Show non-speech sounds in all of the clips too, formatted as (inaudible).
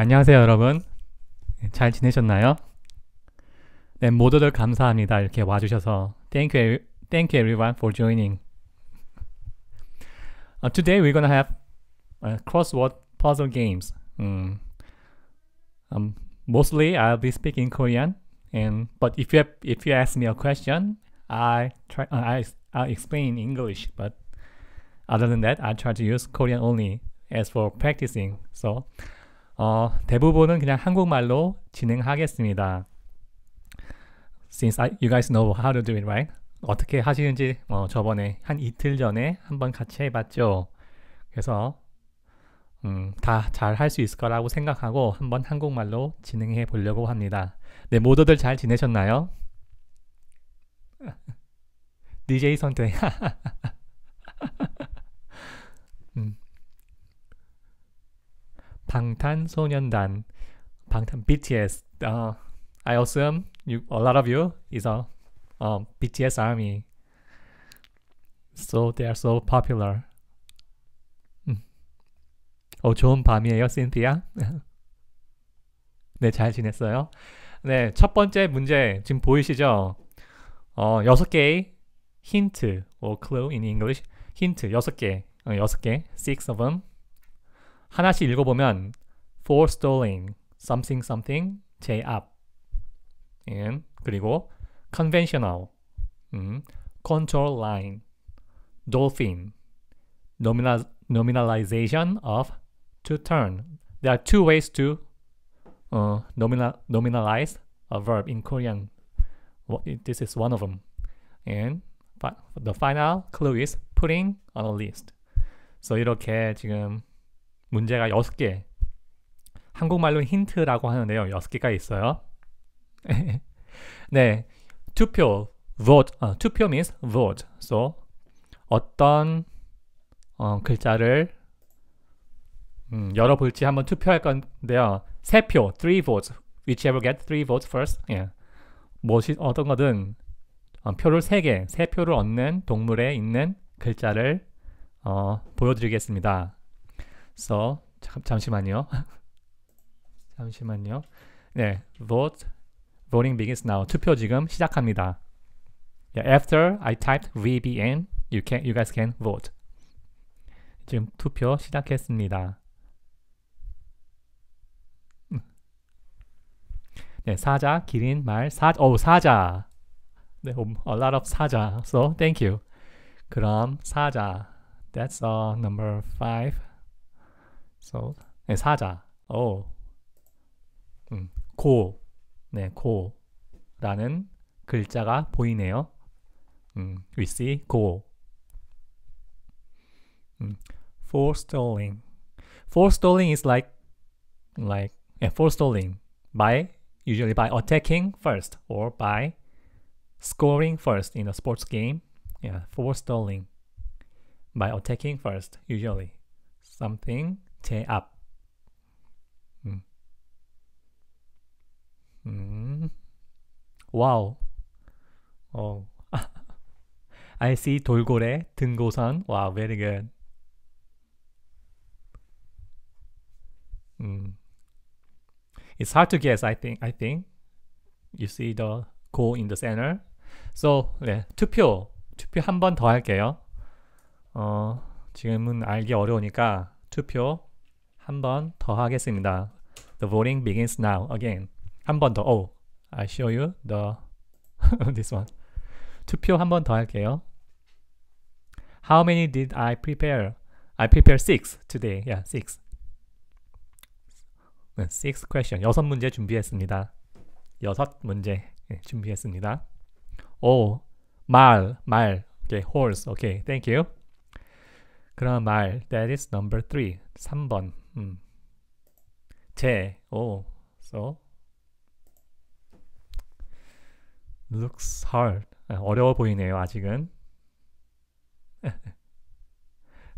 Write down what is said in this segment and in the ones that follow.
안녕하세요, 여러분. 잘 지내셨나요? 네, 모두들 감사합니다. 이렇게 와주셔서. Thank you, thank you everyone for joining. Uh, today we're gonna have uh, crossword puzzle games. Mm. Um, mostly I'll be speaking Korean, and but if you have, if you ask me a question, I try uh, I I'll explain English. But other than that, I try to use Korean only as for practicing. So. 어, 대부분은 그냥 한국말로 진행하겠습니다. Since I, you guys know how to do it, right? 어떻게 하시는지 어, 저번에 한 이틀 전에 한번 같이 해봤죠. 그래서 음, 다잘 할 수 있을 거라고 생각하고 한번 한국말로 진행해 보려고 합니다. 네, 모두들 잘 지내셨나요? DJ (laughs) 선택. (laughs) 방탄소년단, 방탄 BTS. Uh, I assume you, a lot of you is a um, BTS army, so they are so popular. 음. 어, 좋은 밤이에요, 신디야. 네, 잘 지냈어요? 네, 첫 번째 문제 지금 보이시죠? 어, 여섯 개의 힌트 or clue in English. 힌트 여섯 개, 여섯 개, six of them. 하나씩 읽어보면 forestalling something something j up and 그리고 conventional 음, control line dolphin nominal, nominalization of to turn there are two ways to uh, nominal, nominalize a verb in Korean this is one of them and the final clue is putting on a list so 이렇게 지금 문제가 6개. 한국말로 힌트라고 하는데요. 6개가 있어요. (laughs) 네. 투표, vote. 어, 투표 means vote. So, 어떤 어, 글자를 음, 열어볼지 한번 투표할 건데요. 세 표, three votes. Whichever get three votes first. Yeah. 예. 무엇이 어떤 거든 어, 표를 세 개, 세 표를 얻는 동물에 있는 글자를 어, 보여드리겠습니다. 서 잠시만요. 잠시만요. 네, vote voting begins now. 투표 지금 시작합니다. Yeah, after I typed VBN, you can you guys can vote. 지금 투표 시작했습니다. 네, 사자, 기린, 말, 사, 오, 사자. 네, a lot of 사자. So, thank you. 그럼 사자. That's uh, number five. so 네, 사자. 어. 음, 고. 네, 고라는 글자가 보이네요. 음, we see 고. 음, forestalling. Forestalling is like like yeah, forestalling by usually by attacking first or by scoring first in a sports game. Yeah, forestalling by attacking first usually something 제압 음. 음. 와우 어. I see 돌고래 등고선 와우 wow, very good 음. It's hard to guess I think I think you see the go in the center so 네, 투표 투표 한 번 더 할게요 어, 지금은 알기 어려우니까 투표 한번더 하겠습니다. The voting begins now again. 한 번 더. Oh, I show you the this one. 투표 한 번 더 할게요. How many did I prepare? I prepared six today. Yeah, six. Six question. 여섯 문제 준비했습니다. 여섯 문제 준비했습니다. 오, 말, 말. Okay, horse. Okay, thank you. 그럼 말. That is number three. 3번. 음. 제, 오, so. looks hard. 어려워 보이네요, 아직은.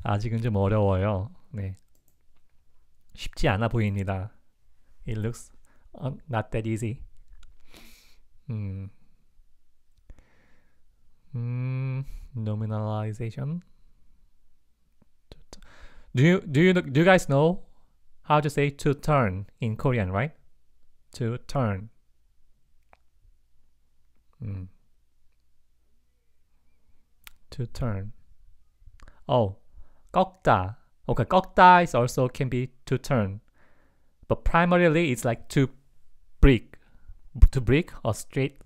아직은 좀 어려워요. 네. 쉽지 않아 보입니다. It looks not that easy. 음. 음, nominalization. Do you do you do you guys know how to say to turn in Korean, right? To turn. Mm. To turn. Oh, 꺾다. Okay, 꺾다 is also can be to turn, but primarily it's like to break, to break or straight.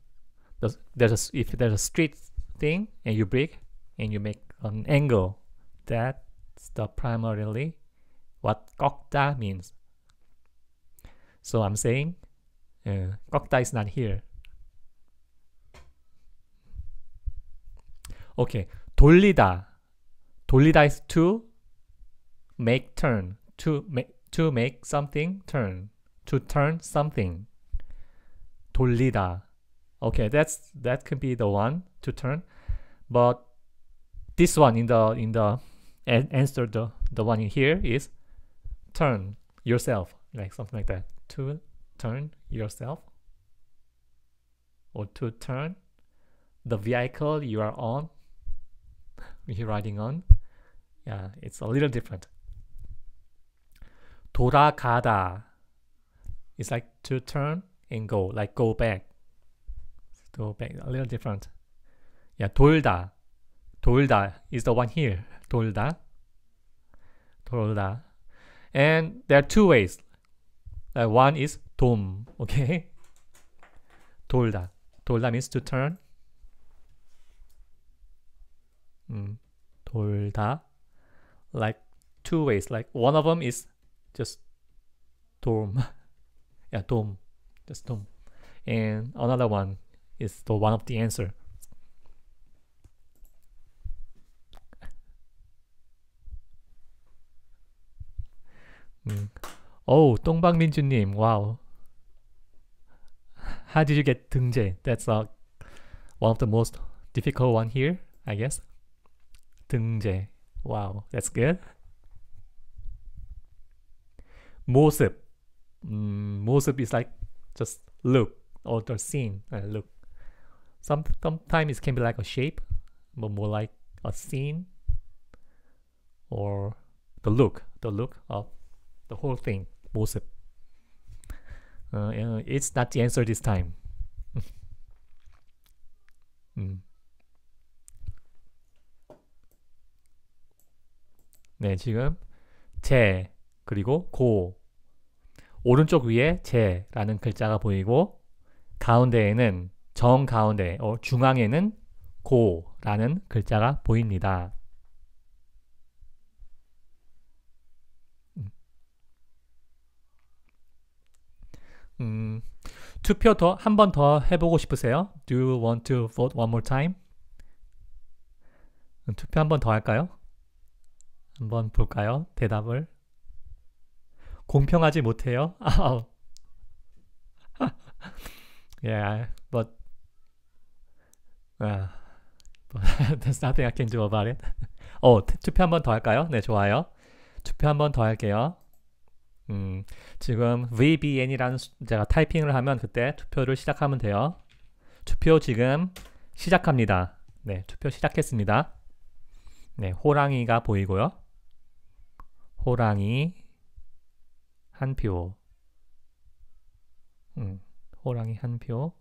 There's, a, if there's a straight thing and you break and you make an angle, that it's the primarily what kokta means. So I'm saying uh, is not here. Okay, 돌리다. 돌리다 is to make turn, to make to make something turn, to turn something. 돌리다. Okay, that's that could be the one to turn, but this one in the in the and answer the the one in here is turn yourself like something like that to turn yourself or to turn the vehicle you are on (laughs) you're riding on yeah it's a little different 돌아가다 it's like to turn and go like go back go back a little different yeah 돌다 돌다 is the one here 돌다. 돌다. And there are two ways. Like one is 돔, okay? 돌다. 돌다 means to turn. 음, 돌다. Like two ways. Like one of them is just 돔. (laughs) yeah, 돔. Just 돔. And another one is the one of the answer. 음. Oh, 똥박민주님, wow. How did you get 등재? That's uh, one of the most difficult one here, I guess. 등재, wow, that's good. 모습, mm, 모습 is like just look or the scene, uh, look. Some sometimes it can be like a shape, but more like a scene or the look, the look of the whole thing 모습. 어, 예, it's not the answer this time. 음. 음. 네, 지금 제 그리고 고 오른쪽 위에 제라는 글자가 보이고 가운데에는 정 가운데 어, 중앙에는 고라는 글자가 보입니다. 음, 투표 더한번 더 해보고 싶으세요? Do you want to vote one more time? 투표 한 번 더 할까요? 한 번 볼까요? 대답을 공평하지 못해요. yeah, but well, but there's nothing I can do about it. 어, 투표 한 번 더 할까요? 네, 좋아요. 투표 한 번 더 할게요. 음, 지금 VBN이라는 제가 타이핑을 하면 그때 투표를 시작하면 돼요. 투표 지금 시작합니다. 네, 투표 시작했습니다. 네, 호랑이가 보이고요. 호랑이 한 표. 음, 호랑이 한 표.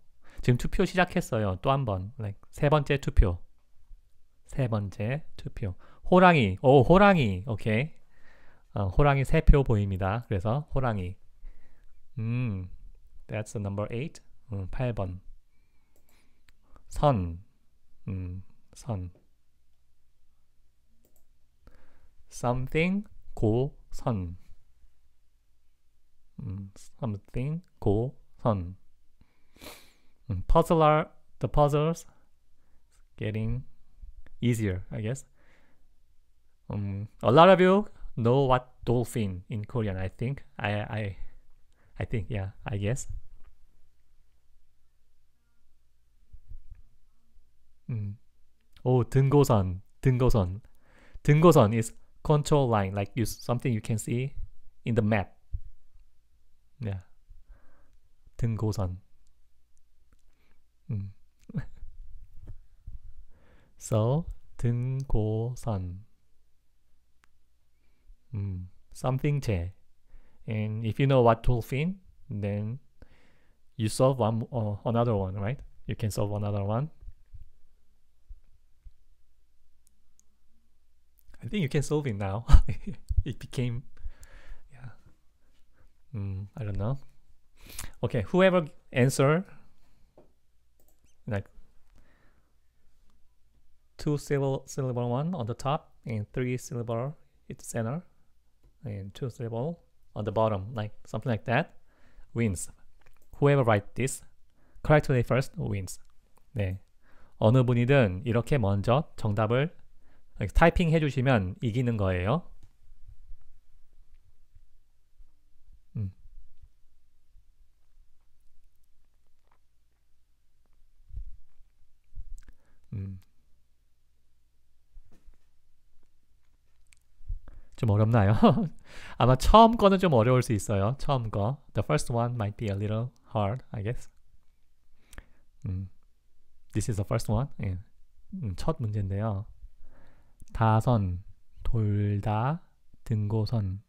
지금 투표 시작했어요. 또 한 번. l 세 번째 투표. 세 번째 투표. 호랑이. 오, 호랑이. 오케이. 어, 호랑이 세 표 보입니다. 그래서 호랑이. 음, that's the number 8. 음, 8번. 선. 음, 선. something 고 선. 음, something 고 선. 음, puzzler the puzzles getting easier, I guess. Um, a lot of you know what dolphin in Korean. I think I I I think yeah. I guess. Mm. Oh, 등고선, 등고선, 등고선 is control line, like you something you can see in the map. Yeah, 등고선. Mm. (laughs) so 등고선. 음, mm. something And if you know what to fin, then you solve one or uh, another one, right? You can solve another one. I think you can solve it now. (laughs) it became, yeah. Mm, I don't know. Okay, whoever answer like two syllable syllable one on the top and three syllable at the center in two syllable on the bottom, like something like that, wins. Whoever write this correctly first wins. 네, 어느 분이든 이렇게 먼저 정답을 타이핑 해주시면 이기는 거예요. 음. 음. 좀 어렵나요? 아마 처음 거는 좀 어려울 수 있어요. 처음 거. The first one might be a little hard, I guess. 음. This is the first one. 예. 음, 첫 문제인데요. 다선, 돌다, 등고선.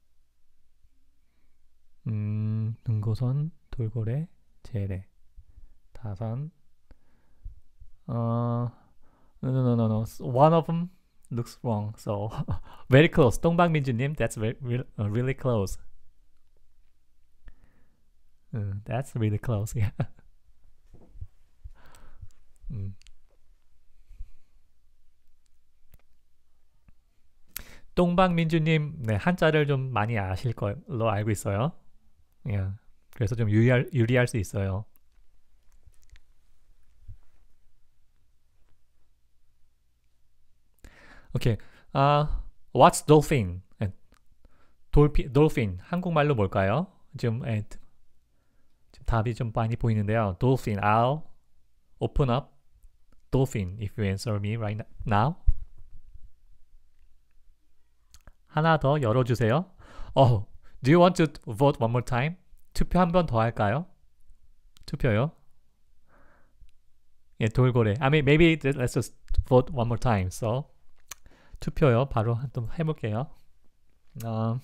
음, 등고선, 돌고래, 재래. 다선. 어, no, no, no, no. One of them looks wrong. So very close. 동방 민주님, that's very re, uh, really close. Uh, that's really close. Yeah. 음. 동방민주님, 네, 한자를 좀 많이 아실 걸로 알고 있어요. 예. Yeah. 그래서 좀 유리할, 유리할 수 있어요. 오케이. 아, what's dolphin? 돌피, dolphin. 한국말로 뭘까요? 지금, 에, 지금 답이 좀 많이 보이는데요. dolphin. I'll open up dolphin if you answer me right now. 하나 더 열어주세요. Oh, do you want to vote one more time? 투표 한 번 더 할까요? 투표요. 예, 돌고래. I mean, maybe let's just vote one more time. So. 투표요. 바로 한 번 해볼게요. 어,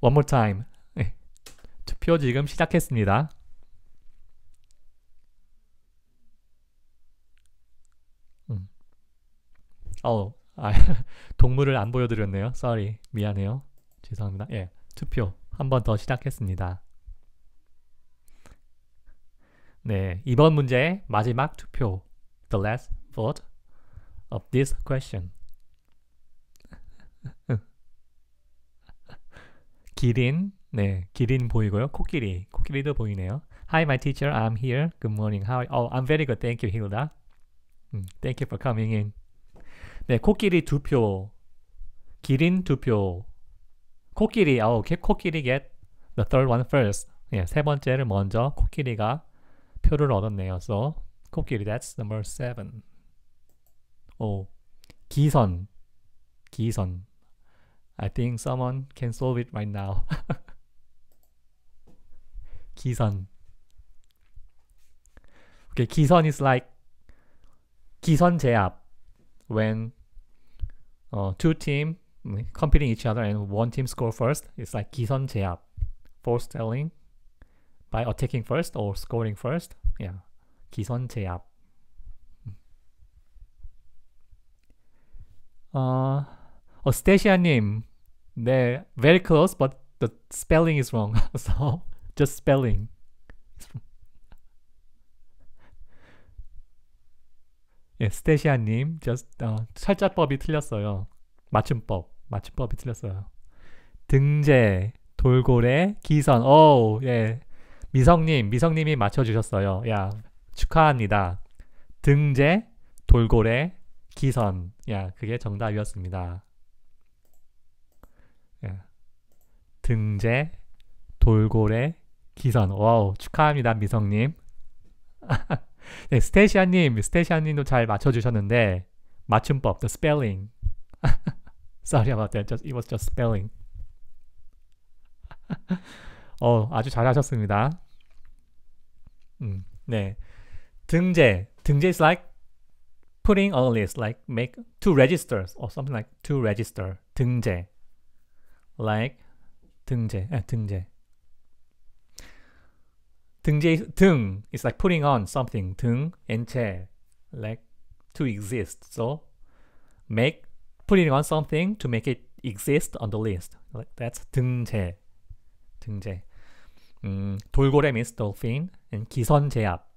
one more time. 네. (laughs) 투표 지금 시작했습니다. 음. 어, 아, (laughs) 동물을 안 보여드렸네요. sorry. 미안해요. 죄송합니다. 예, 투표 한 번 더 시작했습니다. 네, 이번 문제 마지막 투표. The last vote of this question. 기린, 네, 기린 보이고요. 코끼리, 코끼리도 보이네요. Hi, my teacher. I'm here. Good morning. How? Oh, I'm very good. Thank you, Hilda. Thank you for coming in. 네, 코끼리 두 표, 기린 두 표, 코끼리. 어, oh, 코끼리 get the third one first. 예, 세 번째를 먼저 코끼리가 표를 얻었네요. So 코끼리 that's number seven. 오, 기선, 기선. I think someone can solve it right now. (laughs) Kisan. Okay, Kisan is like Kisan Jeap when uh, two teams competing each other and one team score first. It's like Kison Jeap, foretelling by attacking first or scoring first. Yeah, Kisan Jeap. 어, 어 네, very close, but the spelling is wrong. (laughs) so just spelling. 예, 스테시아님, just 어, 철자법이 틀렸어요. 맞춤법, 맞춤법이 틀렸어요. 등재, 돌고래, 기선. 오, 예, 미성님, 미성님이 맞춰주셨어요. 야, 축하합니다. 등재, 돌고래, 기선. 야, 그게 정답이었습니다. 등재, 돌고래, 기선. 와우, 축하합니다, 미성님. 네, 스테시아님, 스테시아님도 잘 맞춰주셨는데, 맞춤법, the spelling. Sorry about that. Just, it was just spelling. 어, 아주 잘하셨습니다. 음, 네. 등재. 등재 is like putting on a list, like make to w register s or something like to w register. 등재. Like 등재, 네, 등재. 등재 등 is like putting on something 등 엔체 like to exist. So make putting on something to make it exist on the list. Like that's 등재. 등재. 음, 돌고래 means dolphin and 기선 제압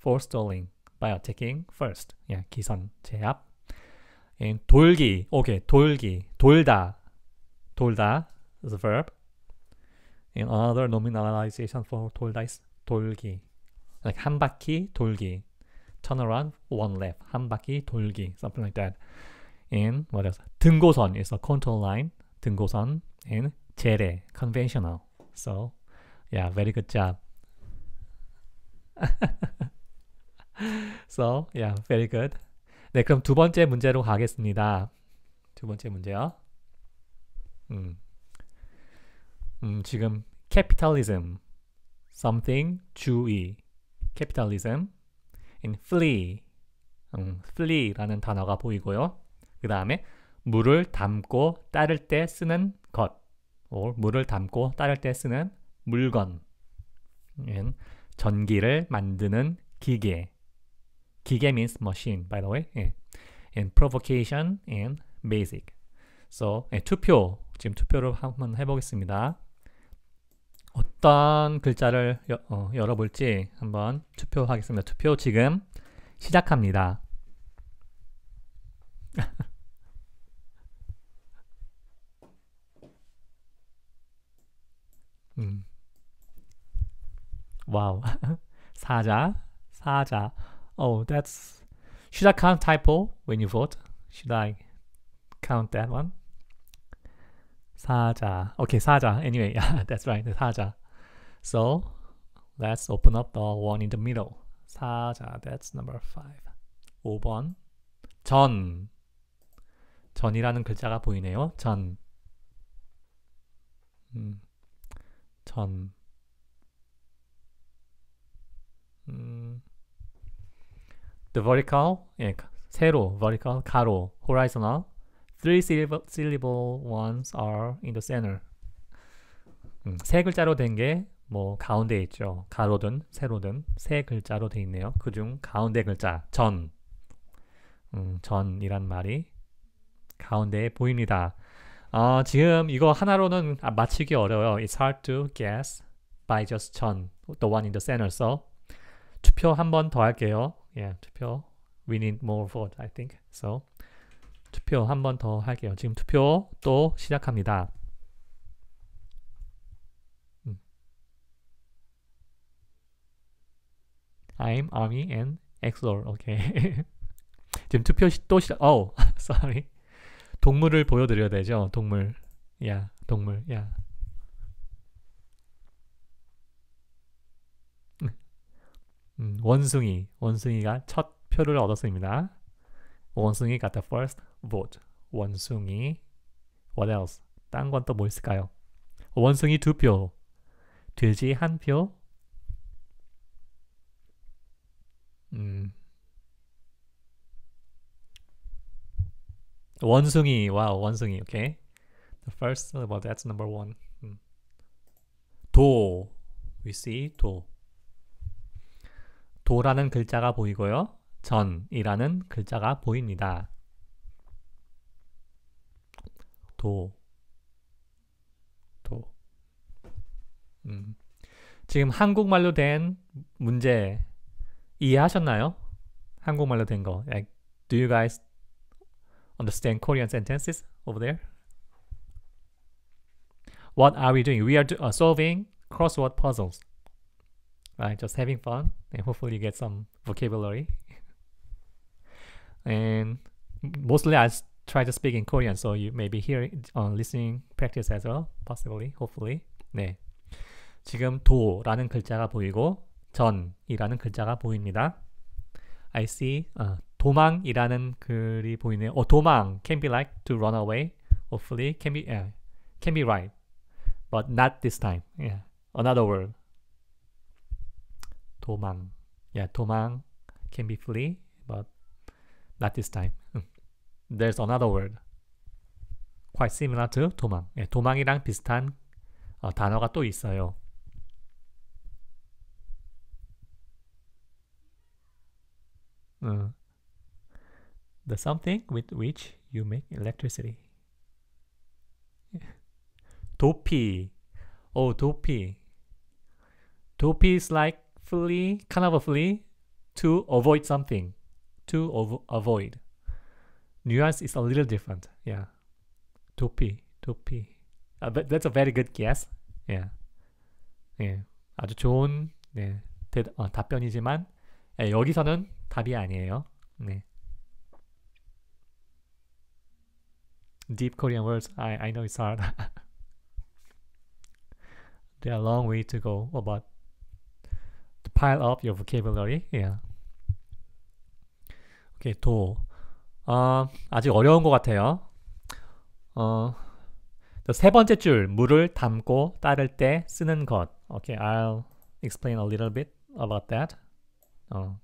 forestalling by attacking first. Yeah, 기선 제압. And 돌기. 오케이. Okay, 돌기. 돌다. 돌다 is a verb. in another nominalization for 돌다이스 돌기 like 한 바퀴 돌기 turn around one lap 한 바퀴 돌기 something like that in what else 등고선 is a control line 등고선 and 재래 conventional so yeah very good job so yeah very good 네 그럼 두 번째 문제로 가겠습니다 두 번째 문제요 음 음, 지금 capitalism, something, 주의, capitalism, and flee, 음, flee라는 단어가 보이고요. 그 다음에 물을 담고 따를 때 쓰는 것, or 물을 담고 따를 때 쓰는 물건, and 전기를 만드는 기계, 기계 means machine, by the way, yeah. and provocation and basic. So 투표 지금 투표를 한번 해보겠습니다. 어떤 글자를 여, 어, 열어볼지 한번 투표하겠습니다. 투표 지금 시작합니다. 음. 와우. 사자. 사자. Oh, that's Should I count typo when you vote? Should I count that one? 사자. Okay, 사자. Anyway, yeah, that's right. 사자. So let's open up the one in the middle. 사자. That's number five. 5번 전 전이라는 글자가 보이네요. 전 음, 전 음, The vertical, 예, 세로, vertical, 가로, horizontal three syllable, syllable ones are in the center. 음, 세 글자로 된 게 뭐 가운데 있죠. 가로든 세로든 세 글자로 돼 있네요. 그 중 가운데 글자 전 음, 전이란 말이 가운데에 보입니다. 어, 지금 이거 하나로는 아, 맞히기 어려워요. It's hard to guess by just 전 the one in the center. So 투표 한 번 더 할게요. Yeah, 투표. We need more vote, I think. So 투표 한 번 더 할게요. 지금 투표 또 시작합니다. 음. I'm Army and XOR. 오케이. Okay. (laughs) 지금 투표 시, 또 시작. 어, oh, (laughs) sorry. 동물을 보여드려야 되죠. 동물. 야, 동물. 야. 음. 음, 원숭이. 원숭이가 첫 표를 얻었습니다. 원숭이 got the first vote 원숭이 what else 딴건또 뭐 있을까요? 원숭이 두 표, 돼지 한 표. 음. 원숭이 와우 원숭이 오케이. Okay. The first well that's number one. 음. 도 we see 도 도라는 글자가 보이고요. 전이라는 글자가 보입니다. 도, 도. 음. 지금 한국말로 된 문제 이해하셨나요? 한국말로 된 거. Like, do you guys understand Korean sentences over there? What are we doing? We are do, uh, solving crossword puzzles. Right, just having fun and hopefully you get some vocabulary. and mostly I try to speak in Korean, so you maybe hear on listening practice as well, possibly, hopefully. 네, 지금 도라는 글자가 보이고 전이라는 글자가 보입니다. I see 어, 도망이라는 글이 보이네요. 어, 도망 can be like to run away. Hopefully can be uh, can be right, but not this time. Yeah, another word. 도망. Yeah, 도망 can be flee, but not this time. 음. there's another word quite similar to 도망. 예, 도망이랑 비슷한 어, 단어가 또 있어요. 음. The something with which you make electricity. 도피. Oh, 도피. 도피 is like flee, kind of a flee to avoid something. To avo avoid. nuance is a little different. Yeah. 도피, 도피. Uh, but that's a very good guess. Yeah. 예, 아주 좋은 네, 대, 어, 답변이지만 예, 여기서는 답이 아니에요. 네. Deep Korean words, I, I know it's hard. There are a long way to go, but to pile up your vocabulary, yeah. Okay, 도. 어, 아직 어려운 것 같아요. 어, 세 번째 줄 물을 담고 따를 때 쓰는 것. Okay, I'll explain a little bit about that. 어,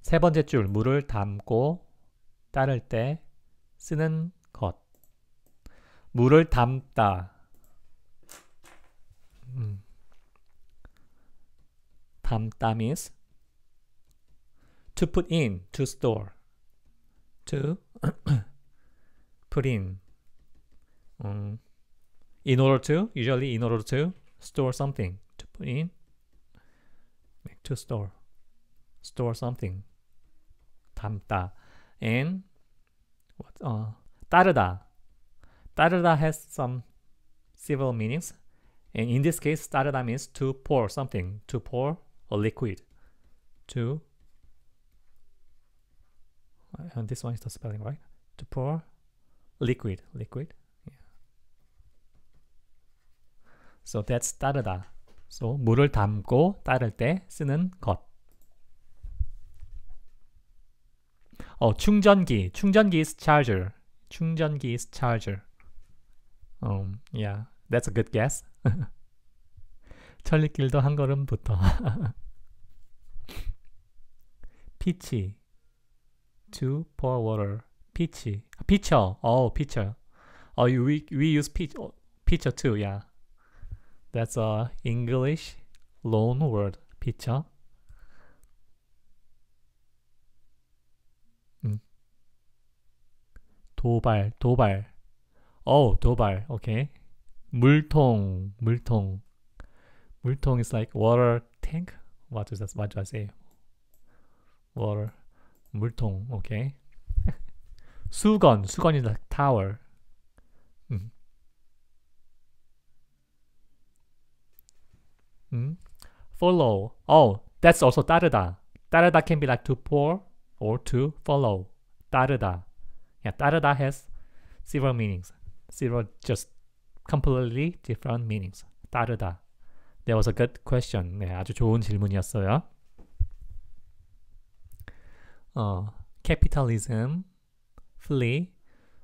세 번째 줄 물을 담고 따를 때 쓰는 것. 물을 담다. 음. 담다 means to put in, to store. to (coughs) put in um, in order to usually in order to store something to put in make to store store something 담다 and what uh 따르다 따르다 has some several meanings and in this case 따르다 means to pour something to pour a liquid to and this one is the spelling, right? To pour liquid, liquid. Yeah. So that's 따르다. So 물을 담고 따를 때 쓰는 것. 어, 충전기. 충전기 is charger. 충전기 is charger. Um, yeah, that's a good guess. 천리길도 한 걸음부터. 피치. to pour water. Pitch. Pitcher. Oh, pitcher. Oh, you, we, we use pitch, pitcher too. Yeah. That's a English loan word. Pitcher. 음. 도발, 도발. 어, 도발. 오케이. 물통, 물통. 물통 is like water tank. What does that? What do I say? Water. 물통 오케이 수건 수건이다 타월 음. 음. follow oh that's also 따르다 따르다 can be like to pour or to follow 따르다 yeah 따르다 has several meanings several just completely different meanings 따르다 That was a good question. 네, 아주 좋은 질문이었어요. 어, capitalism, flee,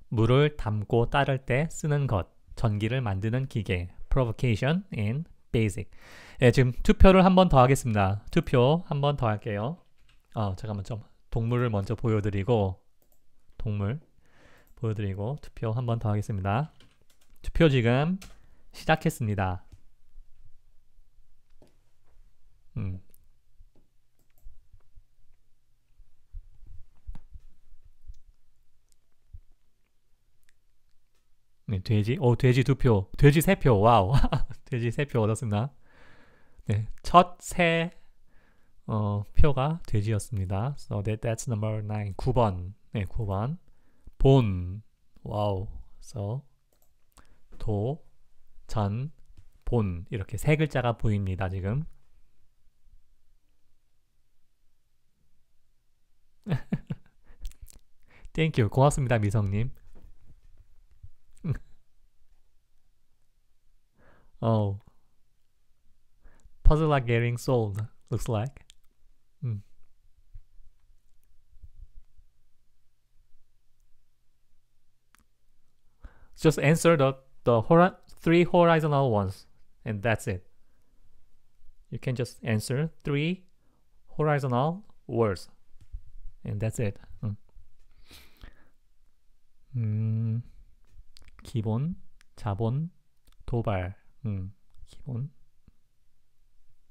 물을 담고 따를 때 쓰는 것, 전기를 만드는 기계, provocation in basic. 예, 지금 투표를 한 번 더 하겠습니다. 투표 한 번 더 할게요. 어, 잠깐만 좀 동물을 먼저 보여드리고 동물 보여드리고 투표 한 번 더 하겠습니다. 투표 지금 시작했습니다. 음. 네, 돼지. 오, 돼지 두 표. 돼지 세 표. 와우. (laughs) 돼지 세 표 얻었습니다. 네, 첫 세 어, 표가 돼지였습니다. So that, that's number 9. 9번. 네, 9번. 본. 와우. So 도, 전, 본 이렇게 세 글자가 보입니다. 지금. 땡큐. (laughs) 고맙습니다. 미성님. Oh. Puzzle are getting sold, looks like. Mm. Just answer the, the hori three horizontal ones, and that's it. You can just answer three horizontal words, and that's it. Mm. 기본, 자본, 도발 음, 기본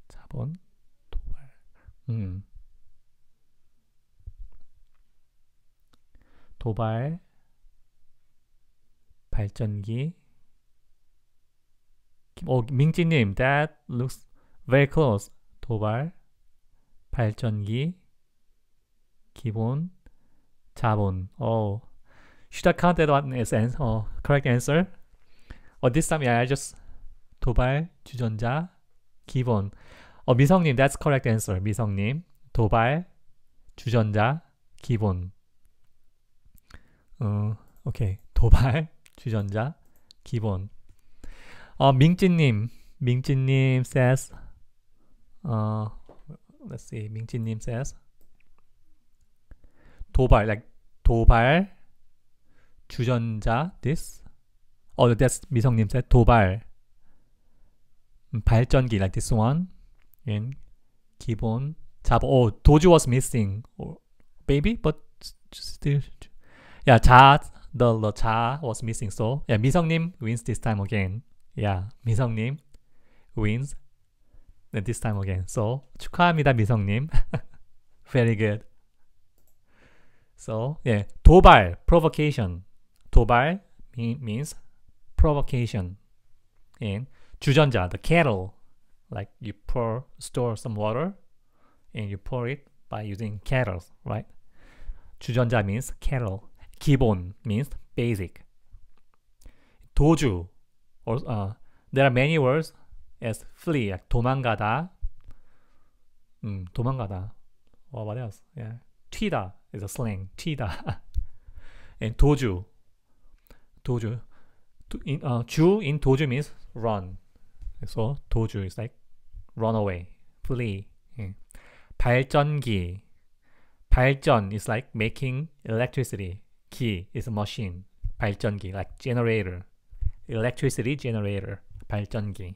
4번 도발 음. 도발 발전기 어, 민지님 that looks very close 도발 발전기 기본 자본 oh should I count that one as an, uh, correct answer? Or this time yeah I just 도발, 주전자, 기본. 어, 미성님, that's correct answer. 미성님, 도발, 주전자, 기본. 어, 오케이. 도발, 주전자, 기본. 어, 민지님, 민지님 says, 어, let's see, 민지님 says, 도발, like, 도발, 주전자, this. 어, that's 미성님 says, 도발, 발전기 like this one and 기본 자바 oh 도지 was missing or baby but still yeah 자 the the 자 was missing so yeah 미성님 wins this time again yeah 미성님 wins this time again so 축하합니다 미성님 (laughs) very good so yeah 도발 provocation 도발 mean, means provocation and 주전자, the kettle, like you pour, store some water and you pour it by using kettles, right? 주전자 means kettle. 기본 means basic. 도주, or, uh, there are many words as flee, like 도망가다, 음, 도망가다. Well, what else? Yeah. 튀다 is a slang. 튀다. (laughs) and 도주. 도주. 주 in, uh, 주 in 도주 means run. 그래서 도주 is t like run away, flee. 예. 발전기 발전 is t like making electricity. 기 is a machine. 발전기 like generator. electricity generator. 발전기.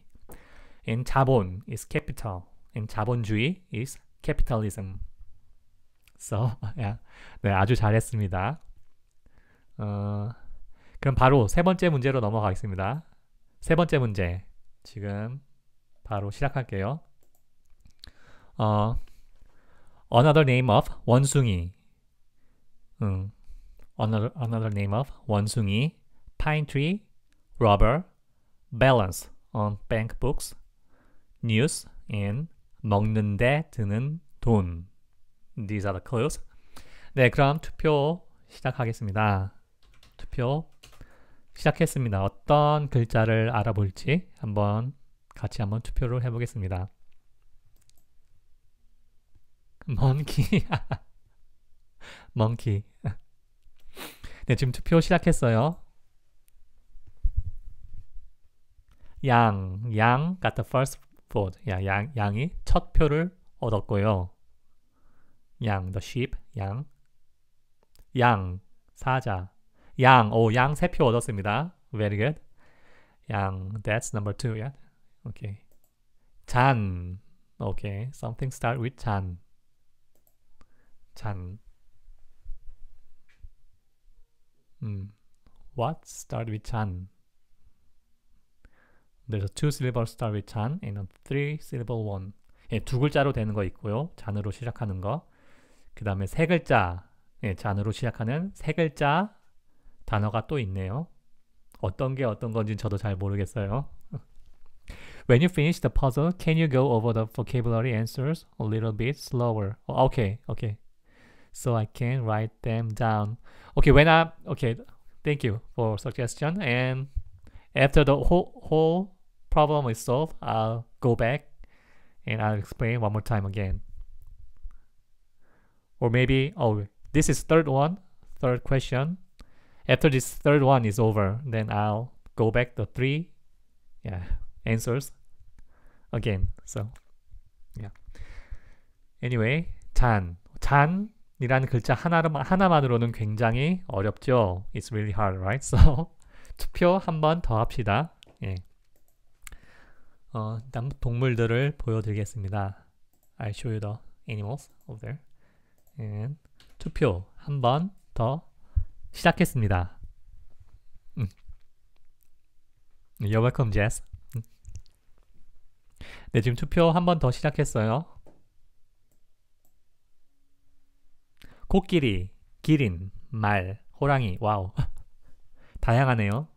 and 자본 is capital. and 자본주의 is capitalism. So, yeah. 네, 아주 잘했습니다. 어, 그럼 바로 세 번째 문제로 넘어가겠습니다. 세 번째 문제. 지금 바로 시작할게요. 어, another name of 원숭이. 음, another, another name of 원숭이, pine tree, rubber, balance on bank books, news, and 먹는데 드는 돈. These are the clues. 네, 그럼 투표 시작하겠습니다. 투표 시작했습니다. 어떤 글자를 알아볼지 한번 같이 한번 투표를 해보겠습니다. 먼키 먼키 (laughs) 네 지금 투표 시작했어요. 양, 양 got the first vote. 야, 양, 양이 첫 표를 얻었고요. 양, the sheep, 양. 양, 사자. 양, 오, 양 3표 얻었습니다. Very good. 양, that's number two, yeah? Okay. 잔, okay. Something start with 잔. 잔. 음, what start with 잔? There's a two syllable start with 잔 and a three syllable one. 예, 두 글자로 되는 거 있고요. 잔으로 시작하는 거. 그 다음에 세 글자, 예, 잔으로 시작하는 세 글자 단어가 또 있네요. 어떤 게 어떤 건지 저도 잘 모르겠어요. When you finish the puzzle, can you go over the vocabulary answers a little bit slower? Oh, okay, okay. So I can write them down. Okay, when I okay, thank you for suggestion. And after the whole whole problem is solved, I'll go back and I'll explain one more time again. Or maybe oh, this is third one, third question. after this third one is over, then I'll go back the three yeah, answers again. So yeah. Anyway, tan. tan이라는 글자 하나만, 하나만으로는 굉장히 어렵죠. It's really hard, right? So 투표 한번 더 합시다. 예. 어, 남 동물들을 보여드리겠습니다. I'll show you the animals over there. And 투표 한번더 시작했습니다. 음. You're welcome, Jess. 음. 네, 지금 투표 한 번 더 시작했어요. 코끼리, 기린, 말, 호랑이, 와우. (laughs) 다양하네요.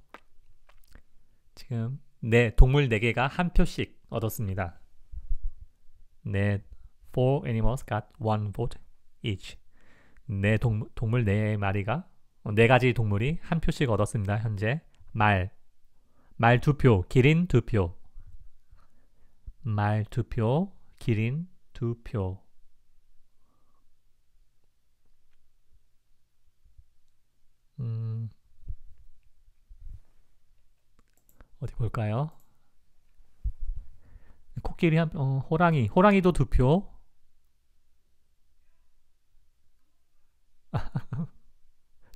지금 네, 동물 4개가 한 표씩 얻었습니다. 네, four animals got one vote each. 네, 동, 동물 4마리가 어, 네 가지 동물이 한 표씩 얻었습니다. 현재 말, 말 두 표, 기린 두 표, 말 두 표, 기린 두 표. 음, 어디 볼까요? 코끼리 한, 어, 호랑이, 호랑이도 두 표. (laughs) (laughs)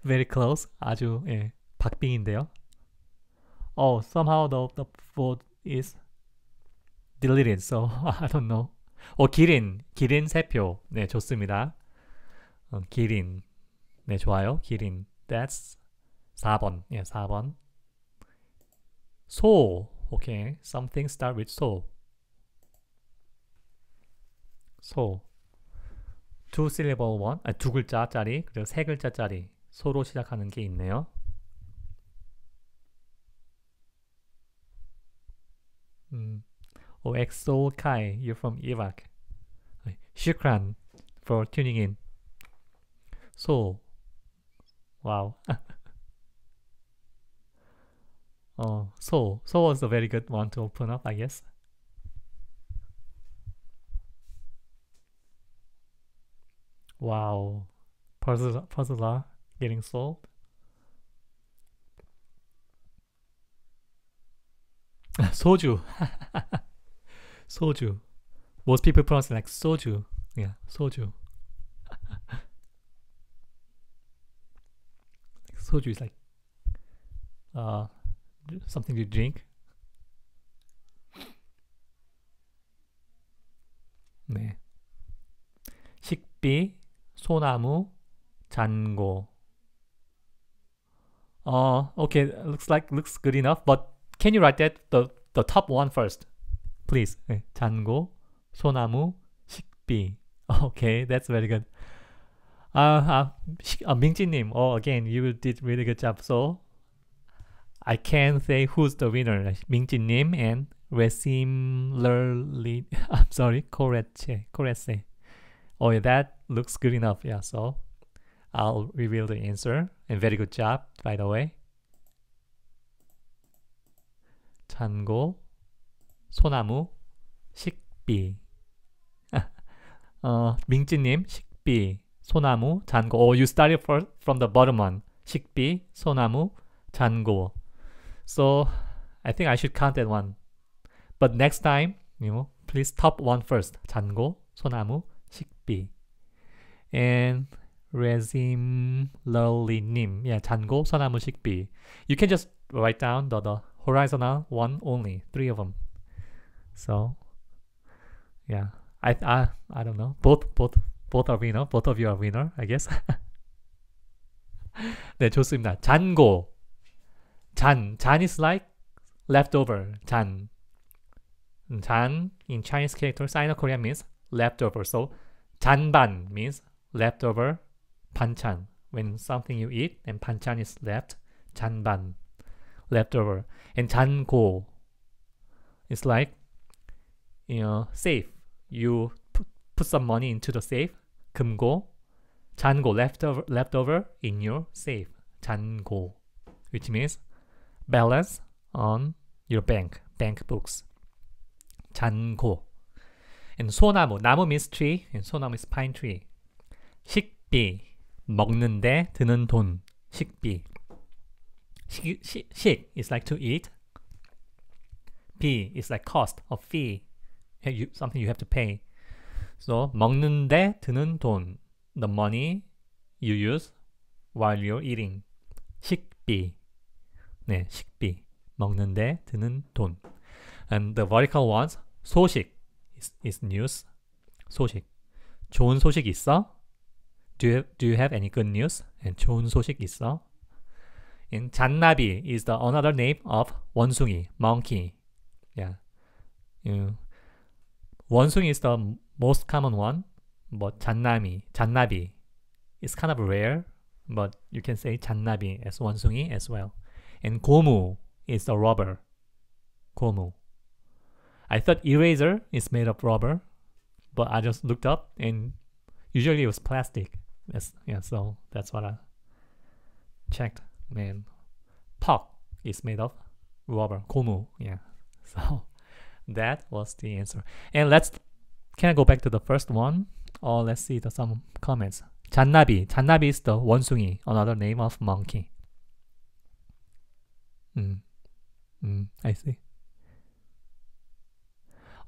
Very close. 아주 예, 박빙인데요. Oh, somehow the, the b o a r is deleted. So I don't know. 어, 기린. 기린 세표. 네, 좋습니다. 어, 기린. 네, 좋아요. 기린. That's 4번. 예, 4번. 소. 오케이. Something start with 소. 소. 두 syllable one. 아, 두 글자짜리. 그리고 세 글자짜리. 소로 시작하는 게 있네요. 음. Oh, Exol Kai, you're from Iraq. Shukran for tuning in. So, wow. oh, so, so was a very good one to open up, I guess. Wow, puzzle, puzzler. getting sold. soju. soju. Most people pronounce it like soju. Yeah, soju. soju is like uh, something to drink. 네. 식비, 소나무, 잔고. Uh, okay, looks like looks good enough. But can you write that the the top one first, please? Tango, 잔고, 소나무, 식비. (laughs) Okay, that's very good. Uh, uh, uh Mingjin님, oh again, you did really good job. So I can say who's the winner, Mingjin님 and Resim Lerlin. (laughs) I'm sorry, Koreche, Korese. Oh, yeah, that looks good enough. Yeah, so I'll reveal the answer. And very good job, by the way. 잔고, 소나무, 식비. 어, 민지님, 식비, 소나무, 잔고. Oh, you started for, from the bottom one. 식비, 소나무, 잔고. So, I think I should count that one. But next time, you know, please top one first. 잔고, 소나무, 식비. And Resimlerlinim. Yeah, 잔고 선화무식 B. You can just write down the, the horizontal one only, three of them. So, yeah, I I I don't know. Both both both are winner. Both of you are winner, I guess. (laughs) 네, 좋습니다. 잔고. 잔. 잔 is like leftover. 잔. 잔 in Chinese character, Sino-Korean means leftover. So 잔반 means leftover panchan when something you eat and panchan is left chanban leftover and chanko it's like you know safe you put, put some money into the safe 금고 잔고 leftover leftover in your safe 잔고 which means balance on your bank bank books 잔고 and 소나무 나무 means tree and 소나무 is pine tree 식비 먹는데 드는 돈, 식비. 식, 식, 식 is like to eat. B is like cost or fee, something you have to pay. So 먹는데 드는 돈, the money you use while you're eating. 식비. 네, 식비. 먹는데 드는 돈. And the vertical ones, 소식 is, is news. 소식. 좋은 소식 있어? Do you, do you have any good news? And 좋은 소식 있어? In 잔나비 is the another name of 원숭이, monkey. Yeah. You, 원숭이 is the most common one, but 잔나비, 잔나비 is kind of rare, but you can say 잔나비 as 원숭이 as well. And 고무 is the rubber. 고무. I thought eraser is made of rubber, but I just looked up and usually it was plastic. That's, yeah, so that's what I checked. Man, talk is made of rubber, kumu. Yeah, (laughs) so that was the answer. And let's can I go back to the first one? Or let's see the, some comments. Chanabi. Chanabi is the 원숭이, another name of monkey. Mm. Mm, I see.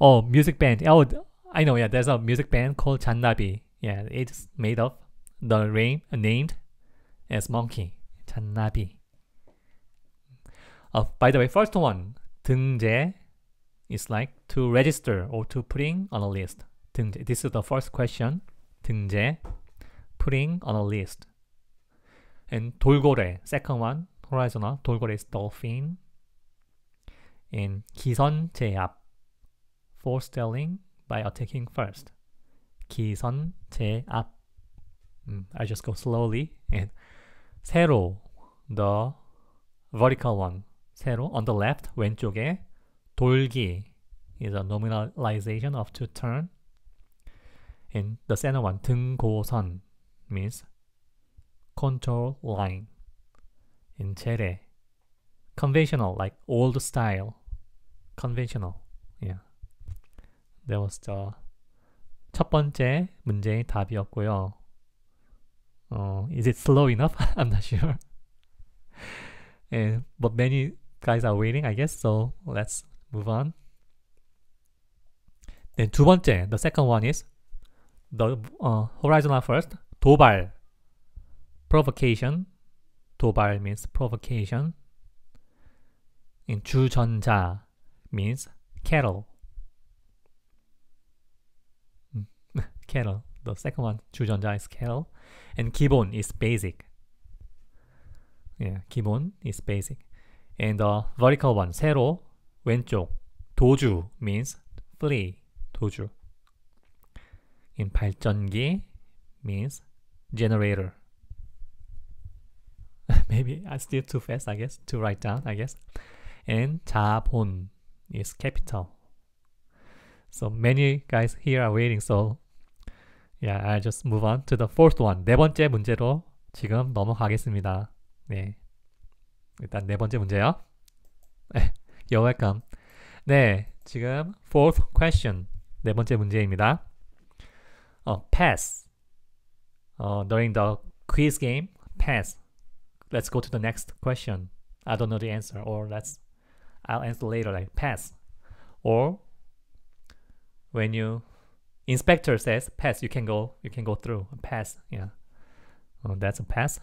Oh, music band. Oh, I know. Yeah, there's a music band called Chanabi. Yeah, it's made of the rain named as monkey, 잔나비. Uh, oh, by the way, first one, 등재 is like to register or to putting on a list. 등재. This is the first question. 등재, putting on a list. And 돌고래, second one, horizontal. 돌고래 is dolphin. And 기선제압, forestelling by attacking first. 기선제압. I just go slowly and 세로 the vertical one 세로 on the left 왼쪽에 돌기 is a nominalization of to turn and the center one 등고선 means control line in d 차례 conventional like old style conventional yeah that was the 첫 번째 문제의 답이었고요. Uh, is it slow enough? (laughs) I'm not sure. and, but many guys are waiting, I guess. So let's move on. Then 두 번째, the second one is the uh, horizontal first, 도발, provocation. 도발 means provocation. And 주전자 means cattle. Hmm. (laughs) cattle. The second one, 주전자 is cattle and 기본 is basic. Yeah, 기본 is basic. And the uh, vertical one, 세로, 왼쪽, 도주 means free, 도주. In 발전기 means generator. (laughs) Maybe I still too fast, I guess, to write down, I guess. And 자본 is capital. So many guys here are waiting, so Yeah, I'll just move on to the fourth one. 네 번째 문제로 지금 넘어가겠습니다. 네. 일단 네 번째 문제요. You're welcome. 네, 지금 fourth question. 네 번째 문제입니다. 어, pass. 어, during the quiz game, pass. Let's go to the next question. I don't know the answer or let's I'll answer later like pass. Or when you Inspector says pass. You can go. You can go through. Pass. Yeah. Oh, that's a pass.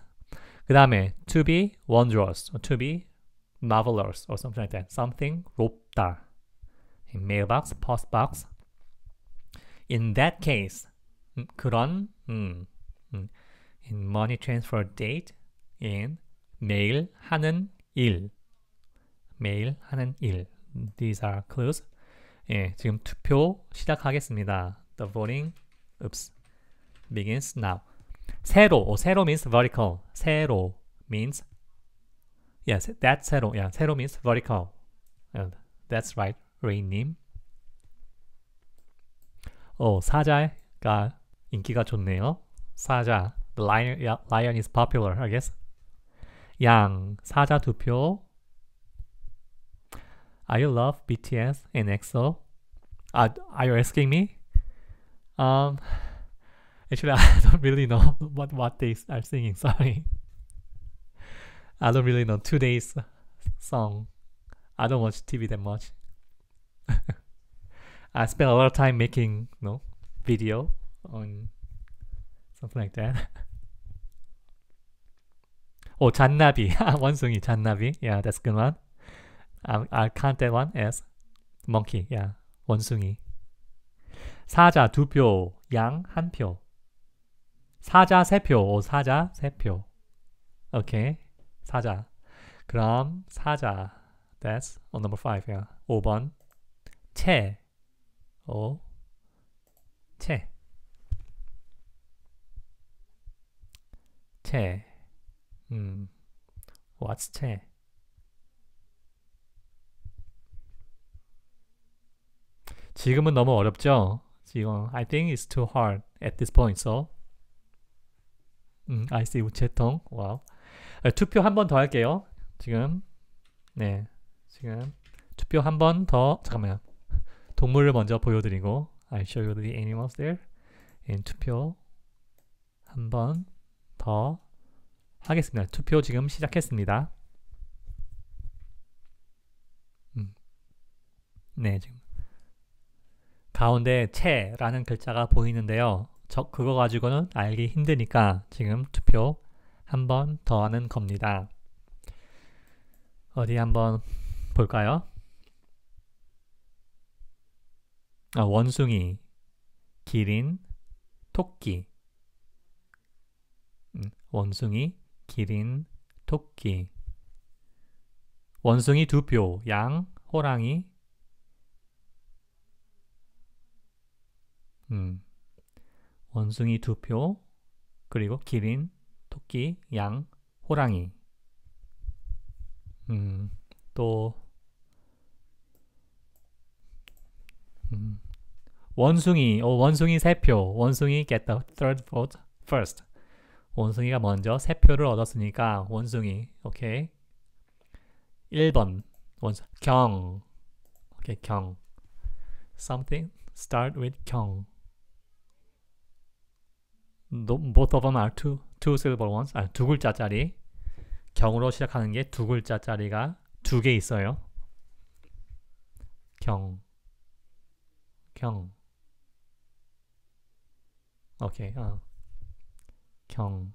그다음에 to be wondrous or to be marvelous or something like that. Something 롭다. In mailbox, postbox. In that case, 그런 음, 음, in money transfer date in mail 하는 일. mail 하는 일. These are clues. 예, 지금 투표 시작하겠습니다. The voting oops, begins now. 세로, o 세로 means vertical. 세로 means yes, that 세로. Yeah, 세로 means vertical. And that's right, rain name. 어, 사자가 인기가 좋네요. 사자. The lion, yeah, lion is popular, I guess. 양, 사자 투표. I love BTS and EXO. Uh, are you asking me? Um, (laughs) actually, (laughs) I don't really know (laughs) what what they are singing. Sorry, I don't really know today's uh, song. I don't watch TV that much. I spend a lot of time making you know, video on something like that. oh, Jannabi, Wonsungi Jannabi. Yeah, that's good one. I I count that one as monkey. Yeah, song. 사자 두 표, 양 한 표. 사자 세 표, 오, 사자 세 표. 오케이. 사자. 그럼 사자. That's number five. Yeah. 5번. 채. 오. 채. 채. 음. What's 채? 지금은 너무 어렵죠? 지금 I think it's too hard at this point. So, 음, I see 우체통. 와우. w 네, 투표 한 번 더 할게요. 지금 네, 지금 투표 한 번 더. 잠깐만요. 동물을 먼저 보여드리고 I show you the animals there. a 네, 투표 한 번 더 하겠습니다. 투표 지금 시작했습니다. 음. 네, 지금 가운데 채라는 글자가 보이는데요. 저 그거 가지고는 알기 힘드니까 지금 투표 한 번 더 하는 겁니다. 어디 한번 볼까요? 아, 원숭이, 기린, 토끼 음, 원숭이, 기린, 토끼 원숭이 두 표, 양, 호랑이, 음. 원숭이 두 표, 그리고 기린, 토끼, 양, 호랑이. 음, 또 음, 원숭이, 어, 원숭이 세 표, 원숭이 get the third vote first. 원숭이가 먼저 세 표를 얻었으니까 원숭이, 오케이. 1번 원숭 경, 오케이 경. Something start with 경. both of them are two, two syllable ones. 아, 두 글자짜리. 경으로 시작하는 게 두 글자짜리가 두 개 있어요. 경, 경. 오케이, 어. 경.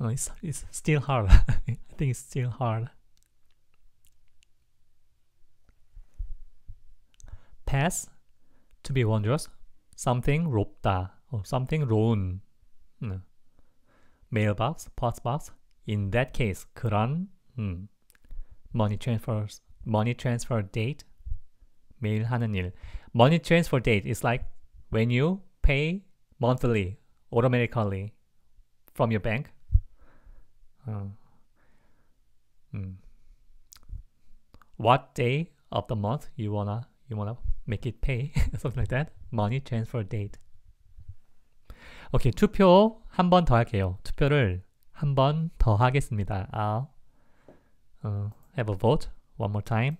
Oh, it's, it's still hard. I think it's still hard. Pass, to be wondrous. something 롭다 something wrong mailbox, postbox in that case 그런 음, money transfers, money transfer date 매일 하는 일 money transfer date is like when you pay monthly automatically from your bank what day of the month you wanna you wanna make it pay, something like that. Money transfer date. 오케이, 투표 한 번 더 할게요. 투표를 한 번 더 하겠습니다. I'll uh, have a vote one more time.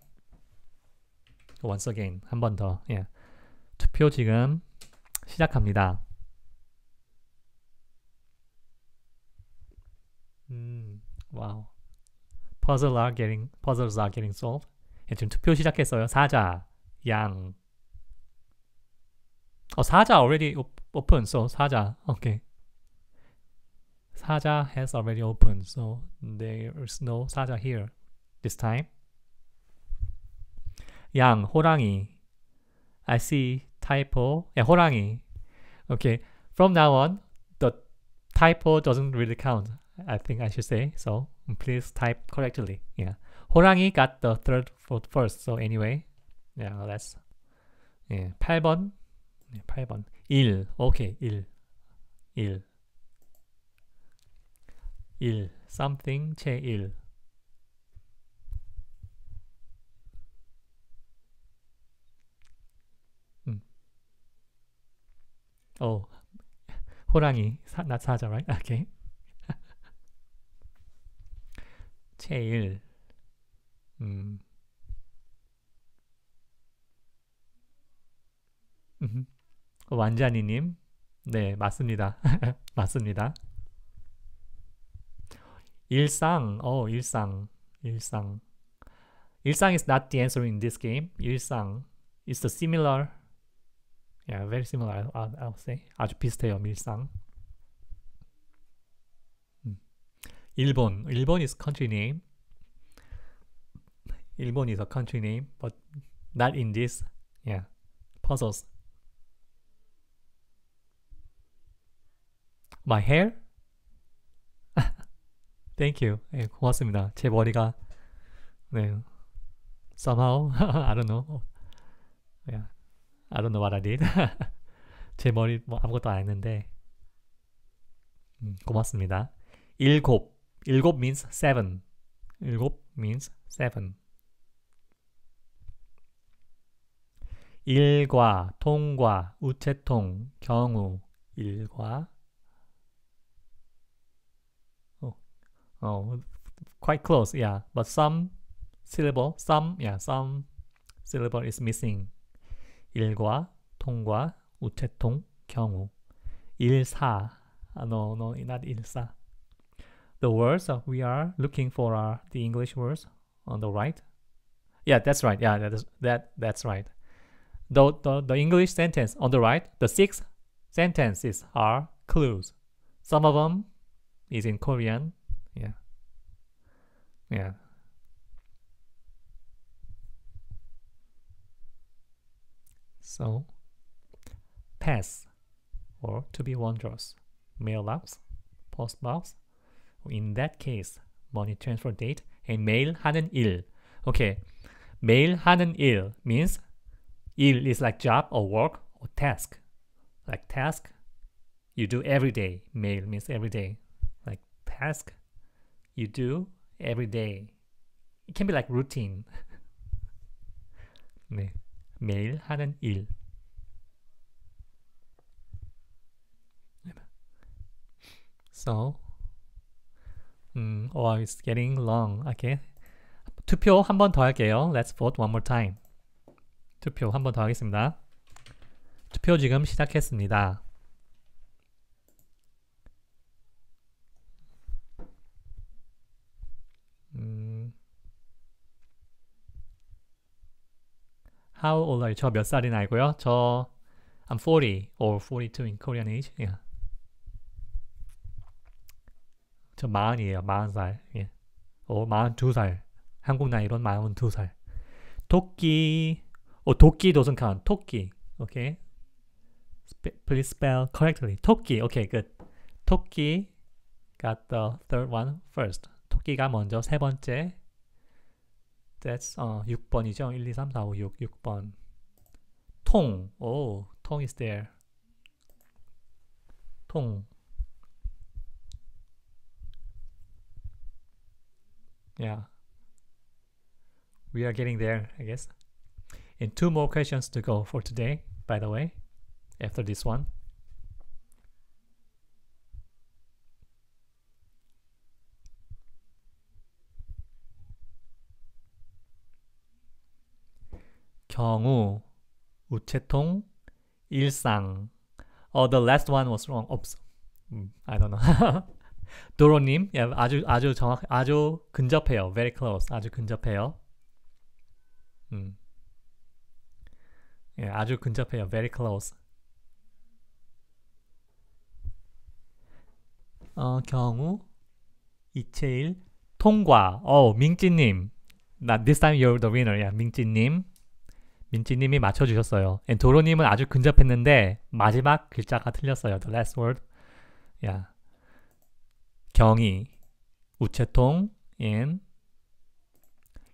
Once again, 한 번 더. Yeah. 투표 지금 시작합니다. 음, 와우. Puzzles are getting, puzzles are getting solved. 예, 지금 투표 시작했어요. 사자. 양. 어, 사자 already open, so 사자. Okay. 사자 has already open, so there is no 사자 here this time. 양, 호랑이. I see typo. Yeah, 호랑이. Okay. From now on, the typo doesn't really count. I think I should say so. Please type correctly. Yeah. Horangi got the third vote first. So anyway, 네, 알았어. 예, 8번. 8번. 1. 오케이, 1. 1. 1. something 제 1. 음. 오. 어. 호랑이. 사, not 사자, right? Okay. (laughs) 제일 음. 완자니님, 네, 맞습니다. 맞습니다. 일상, 어, 일상, 일상. 일상 is not the answer in this game. 일상 is the similar. Yeah, very similar, I, I would say. 아주 비슷해요, 밀상. 음. 일본, 일본 is country name. 일본 is a country name, but not in this. Yeah, puzzles. My hair? Thank you. 네, 고맙습니다. 제 머리가 네. somehow I don't know. Yeah. I don't know what I did. 제 머리 뭐 아무것도 안 했는데 음, 고맙습니다. 일곱. 일곱 means seven. 일곱 means seven. 일과, 통과, 우체통, 경우, 일과, Oh, quite close, yeah. But some syllable, some, yeah, some syllable is missing. 일과, 통과, 우체통, 경우. 일사, uh, no, no, not 일사. The words we are looking for are the English words on the right. Yeah, that's right. Yeah, that is that that's right. The, the, the English sentence on the right, the six sentences are clues. Some of them is in Korean, yeah. So, pass or to be wondrous, post box. in that case, money transfer date and mail하는 ill. Okay, mail mail하는 ill means ill is like job or work or task. Like task, you do every day. Mail means every day. Like task, you do every day. It can be like routine. 네, 매일 하는 일. So, 음, oh, it's getting long. Okay. 투표 한 번 더 할게요. Let's vote one more time. 투표 한 번 더 하겠습니다. 투표 지금 시작했습니다. How old are you? 저 몇 살이 나이고요? 저 I'm 40 or 42 in Korean age. Yeah. 저 마흔이에요. 마흔 살. 예. 어, 마흔 두 살. 한국 나이로는 마흔 두 살. 토끼. 어, 도끼 doesn't count. 토끼. Okay. Please spell correctly. 토끼. Okay, good. 토끼 got the third one first. 토끼가 먼저 세 번째 That's 어, 6번이죠. 1, 2, 3, 4, 5, 6, 6번. 통. 오, 통 is there. 통. Yeah. We are getting there, I guess. And two more questions to go for today, by the way, after this one. 경우, 우체통, 일상. Oh, the last one was wrong. 없어. 음, I don't know. 도로님, yeah, 아주 아주 정확, 아주 근접해요. Very close. 아주 근접해요. 음. 예, 아주 근접해요. Very close. 어, 경우 이체일 통과. 어, 민지님. 나 this time you're the winner. 야, yeah, 민지님. 민지님이 맞춰주셨어요. 도로님은 아주 근접했는데 마지막 글자가 틀렸어요. The last word. 야. Yeah. 경이, 우체통, in,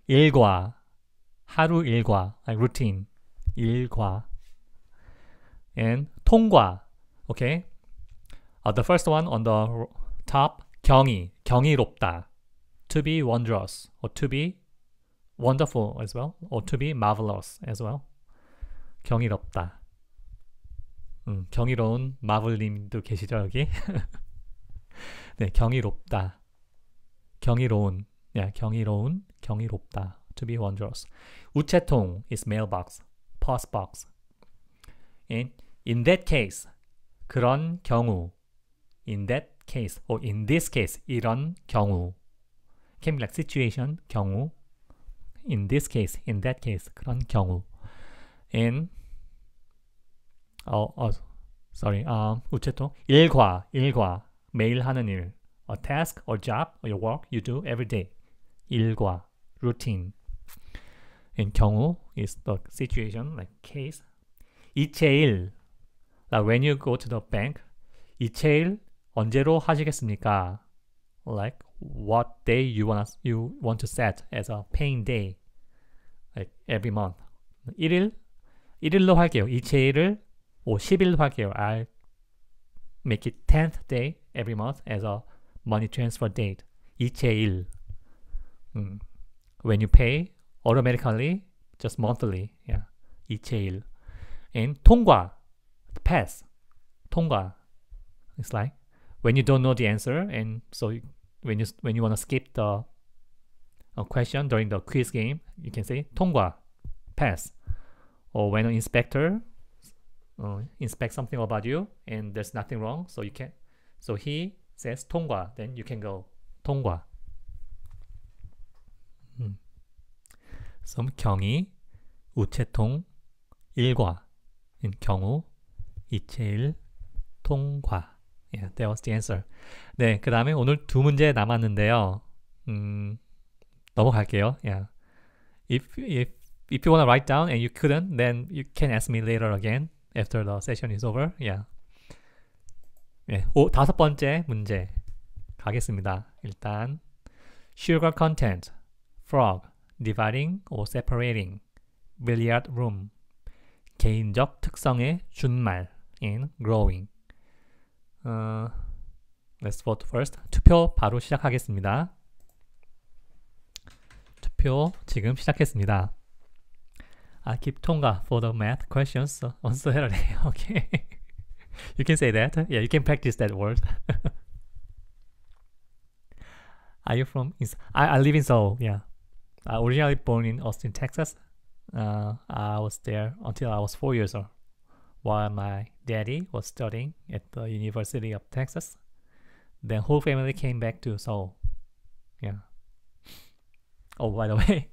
일과, 하루 일과, like routine, 일과, and 통과, okay? Uh, the first one on the top, 경이, 경이롭다, to be wondrous, or to be wonderful as well, or to be marvelous as well. 경이롭다. 음, 경이로운 마블님도 계시죠 여기? 네, 경이롭다. 경이로운, yeah, 경이로운, 경이롭다. To be wondrous. 우체통 is mailbox, postbox. In in that case, 그런 경우, in that case or in this case, 이런 경우, can be like situation, 경우, in this case, in that case 그런 경우 in 어, 어 sorry 어, 우체통 일과 일과 매일 하는 일 a task o job o work you do every day 일과 routine in 경우 is the situation like case 이체일 like when you go to the bank 이체일 언제로 하시겠습니까 like what day you want you want to set as a paying day like every month. 일일 할게요. 할게요. 이체일을 오 할게요 할게요. I'll make it 10th day every month as a money transfer date. 이체일. When you pay automatically just monthly. Yeah. 이체일. And 통과 pass. 통과. It's like when you don't know the answer and so you when you when you wanna skip the a question during the quiz game, you can say 통과, pass. Or when an inspector uh, inspects o m e t h i n g about you and there's nothing wrong, so you can so he says 통과, then you can go 통과. 음. 그럼 경이 우체통 일과 경우 이체일 통과 Yeah, that was the answer. 네, 그 다음에 오늘 두 문제 남았는데요. 음, 넘어갈게요. Yeah. If, if, if you want to write down and you couldn't, then you can ask me later again after the session is over. Yeah. 예, 오, 다섯 번째 문제 가겠습니다. 일단 sugar content, frog, dividing or separating, billiard room, 개인적 특성의 준말인 growing. 어, let's vote first. 투표 바로 시작하겠습니다. 투표 지금 시작했습니다. I keep 통과 for the math questions on Saturday. Okay. you can say that. Yeah, you can practice that word. Are you from? I, I live in Seoul. Yeah, I originally born in Austin, Texas. Uh, I was there until I was four years old. while my daddy was studying at the University of Texas. Then whole family came back to Seoul. Yeah. Oh, by the way,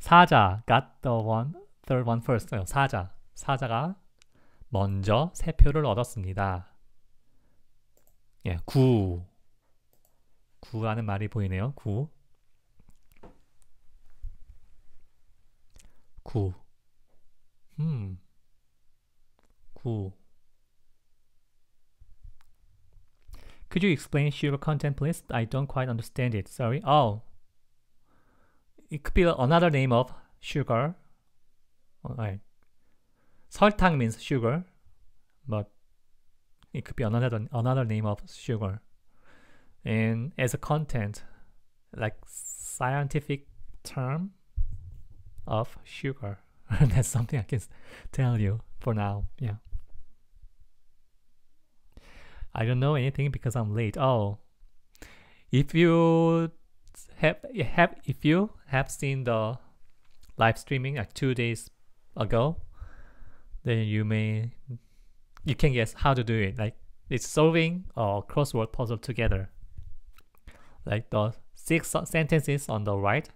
사자 got the one third one first. 사자 사자가 먼저 세 표를 얻었습니다. 예, 구 구라는 말이 보이네요. 구 구. 음. Cool. Could you explain Shiro content, please? I don't quite understand it. Sorry. Oh. It could be another name of sugar. Alright. 설탕 means sugar, but it could be another another name of sugar. And as a content, like scientific term of sugar. (laughs) That's something I can tell you for now. Yeah. I don't know anything because I'm late. Oh, if you have have if you have seen the live streaming like two days ago, then you may you can guess how to do it. Like it's solving a crossword puzzle together. Like the six sentences on the right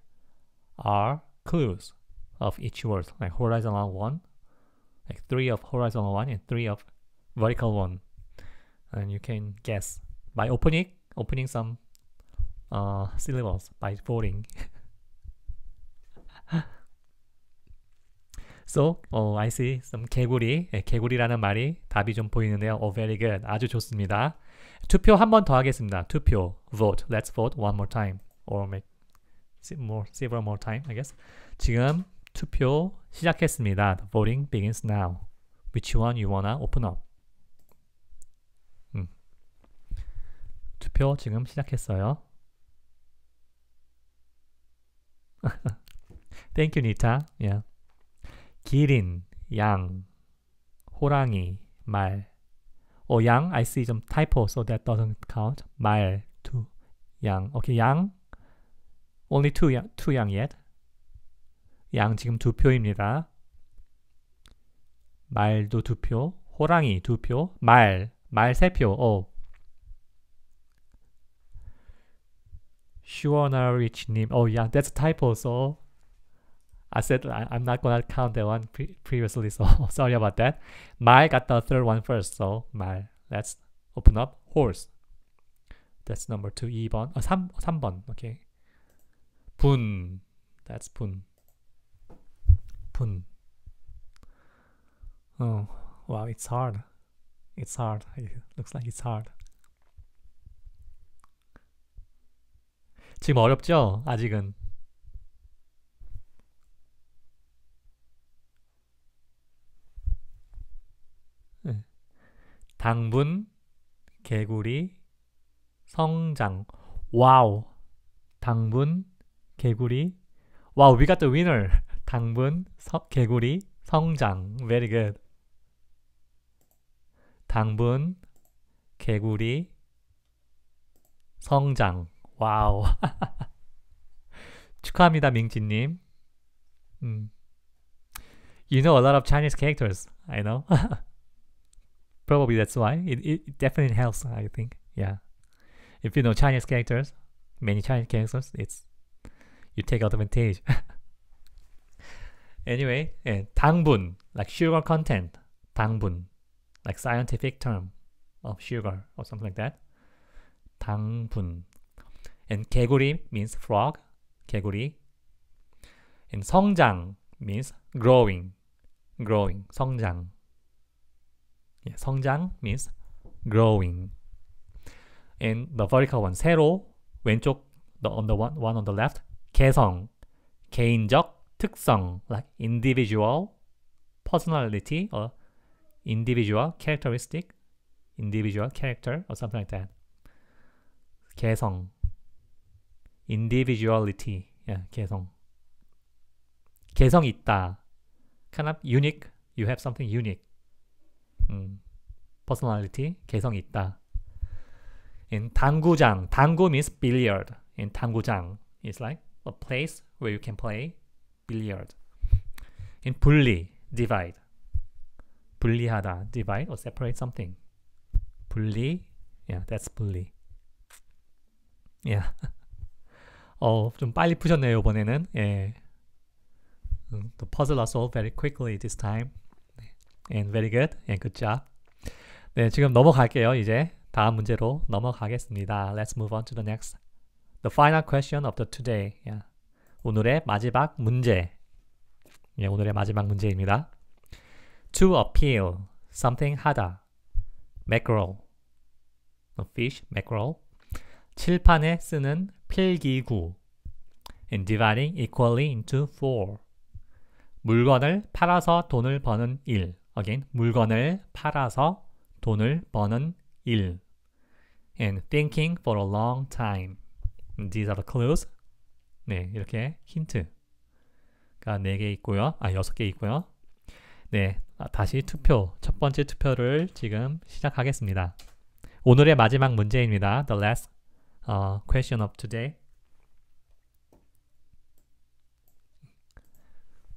are clues of each word, like horizontal one, like three of horizontal one and three of vertical one. and you can guess by opening opening some uh, syllables by voting. so, oh, I see some 개구리, 예, 개구리라는 말이 답이 좀 보이는데요. Oh, very good. 아주 좋습니다. 투표 한 번 더 하겠습니다. 투표, vote. Let's vote one more time, or make more several more time, I guess. 지금 투표 시작했습니다. The voting begins now. Which one you wanna open up? 투표 지금 시작했어요. Thank you, Nita. Yeah. 기린, 양, 호랑이, 말. 어, 양, I see some typo, so that doesn't count. 말, two, 양. Okay, 양. Only two, 양, two 양 yet. 양 지금 두 표입니다. 말도 두 표, 호랑이 두 표, 말, 말세 표. 어, Shuona Rich Nim. Oh yeah, that's a typo. So I said I, am not gonna count that one pre previously. So (laughs) sorry about that. My got the third one first. So my let's open up horse. That's number two. 2번. 아, 3, 번. Okay. 분. That's 분. 분. Oh, wow, it's hard. It's hard. It looks like it's hard. 지금 어렵죠? 아직은. 네. 당분, 개구리, 성장. 와우. 당분, 개구리. 와우, we got the winner. (laughs) 당분, 서, 개구리, 성장. Very good. 당분, 개구리, 성장. 와우. (laughs) 축하합니다, 민지님. 음. You know a lot of Chinese characters. I know. (laughs) Probably that's why. It, it definitely helps, I think. Yeah. If you know Chinese characters, many Chinese characters, it's you take advantage. (laughs) anyway, yeah, 당분, like sugar content, 당분, like scientific term of sugar or something like that. 당분, And 개구리 means frog. 개구리. And 성장 means growing. growing. 성장. Yeah, 성장 means growing. And the vertical one 세로 왼쪽 the on the one one on the left 개성 개인적 특성 like individual personality or individual characteristic individual character or something like that 개성 individuality yeah, 개성 개성 있다 kind of unique you have something unique 음, personality 개성 있다 in 당구장 당구 means billiard in 당구장 is like a place where you can play billiard in 분리 divide 분리하다 divide or separate something 분리 yeah that's 분리 yeah 어, 좀 빨리 푸셨네요, 이번에는. 예. The puzzle was solved very quickly this time. And very good. And good job. 네, 지금 넘어갈게요. 이제 다음 문제로 넘어가겠습니다. Let's move on to the next. The final question of the today. Yeah. 오늘의 마지막 문제. 예, 오늘의 마지막 문제입니다. To appeal something harder. Mackerel. Fish, mackerel. 칠판에 쓰는 필기구 and dividing equally into four 물건을 팔아서 돈을 버는 일 again 물건을 팔아서 돈을 버는 일 and thinking for a long time these are the clues 네 이렇게 힌트가 4개 있고요 아 6개 있고요 네 다시 투표 첫 번째 투표를 지금 시작하겠습니다 오늘의 마지막 문제입니다 the last uh, question of today.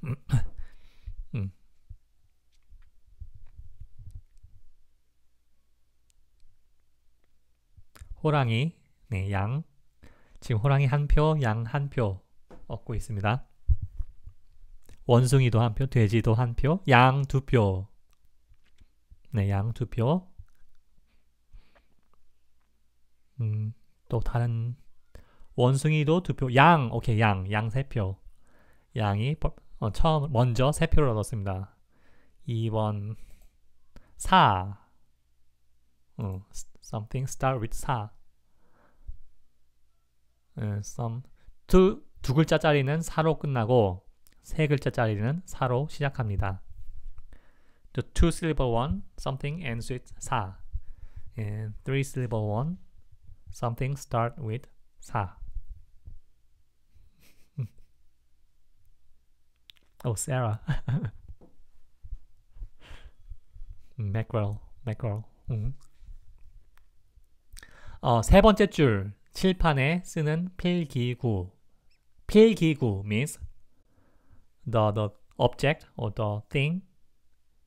mm. (clears throat) 호랑이, 네, 양. 지금 호랑이 한 표, 양 한 표 얻고 있습니다. 원숭이도 한 표, 돼지도 한 표, 양 두 표. 네, 양 두 표. 음. 또 다른 원숭이도 두 표, 양, 오케이, 양, 양 세 표. 양이 어, 처음 먼저 세 표를 얻었습니다. 2번 4 어, something start with 4 어, some 두, 두 글자짜리는 4로 끝나고 세 글자짜리는 4로 시작합니다. The two syllable one something ends with 4 and three syllable one something start with sa. (laughs) oh, Sarah. (laughs) mackerel, mackerel. 음. Mm-hmm. 어, 세 번째 줄 칠판에 쓰는 필기구. 필기구 means the the object or the thing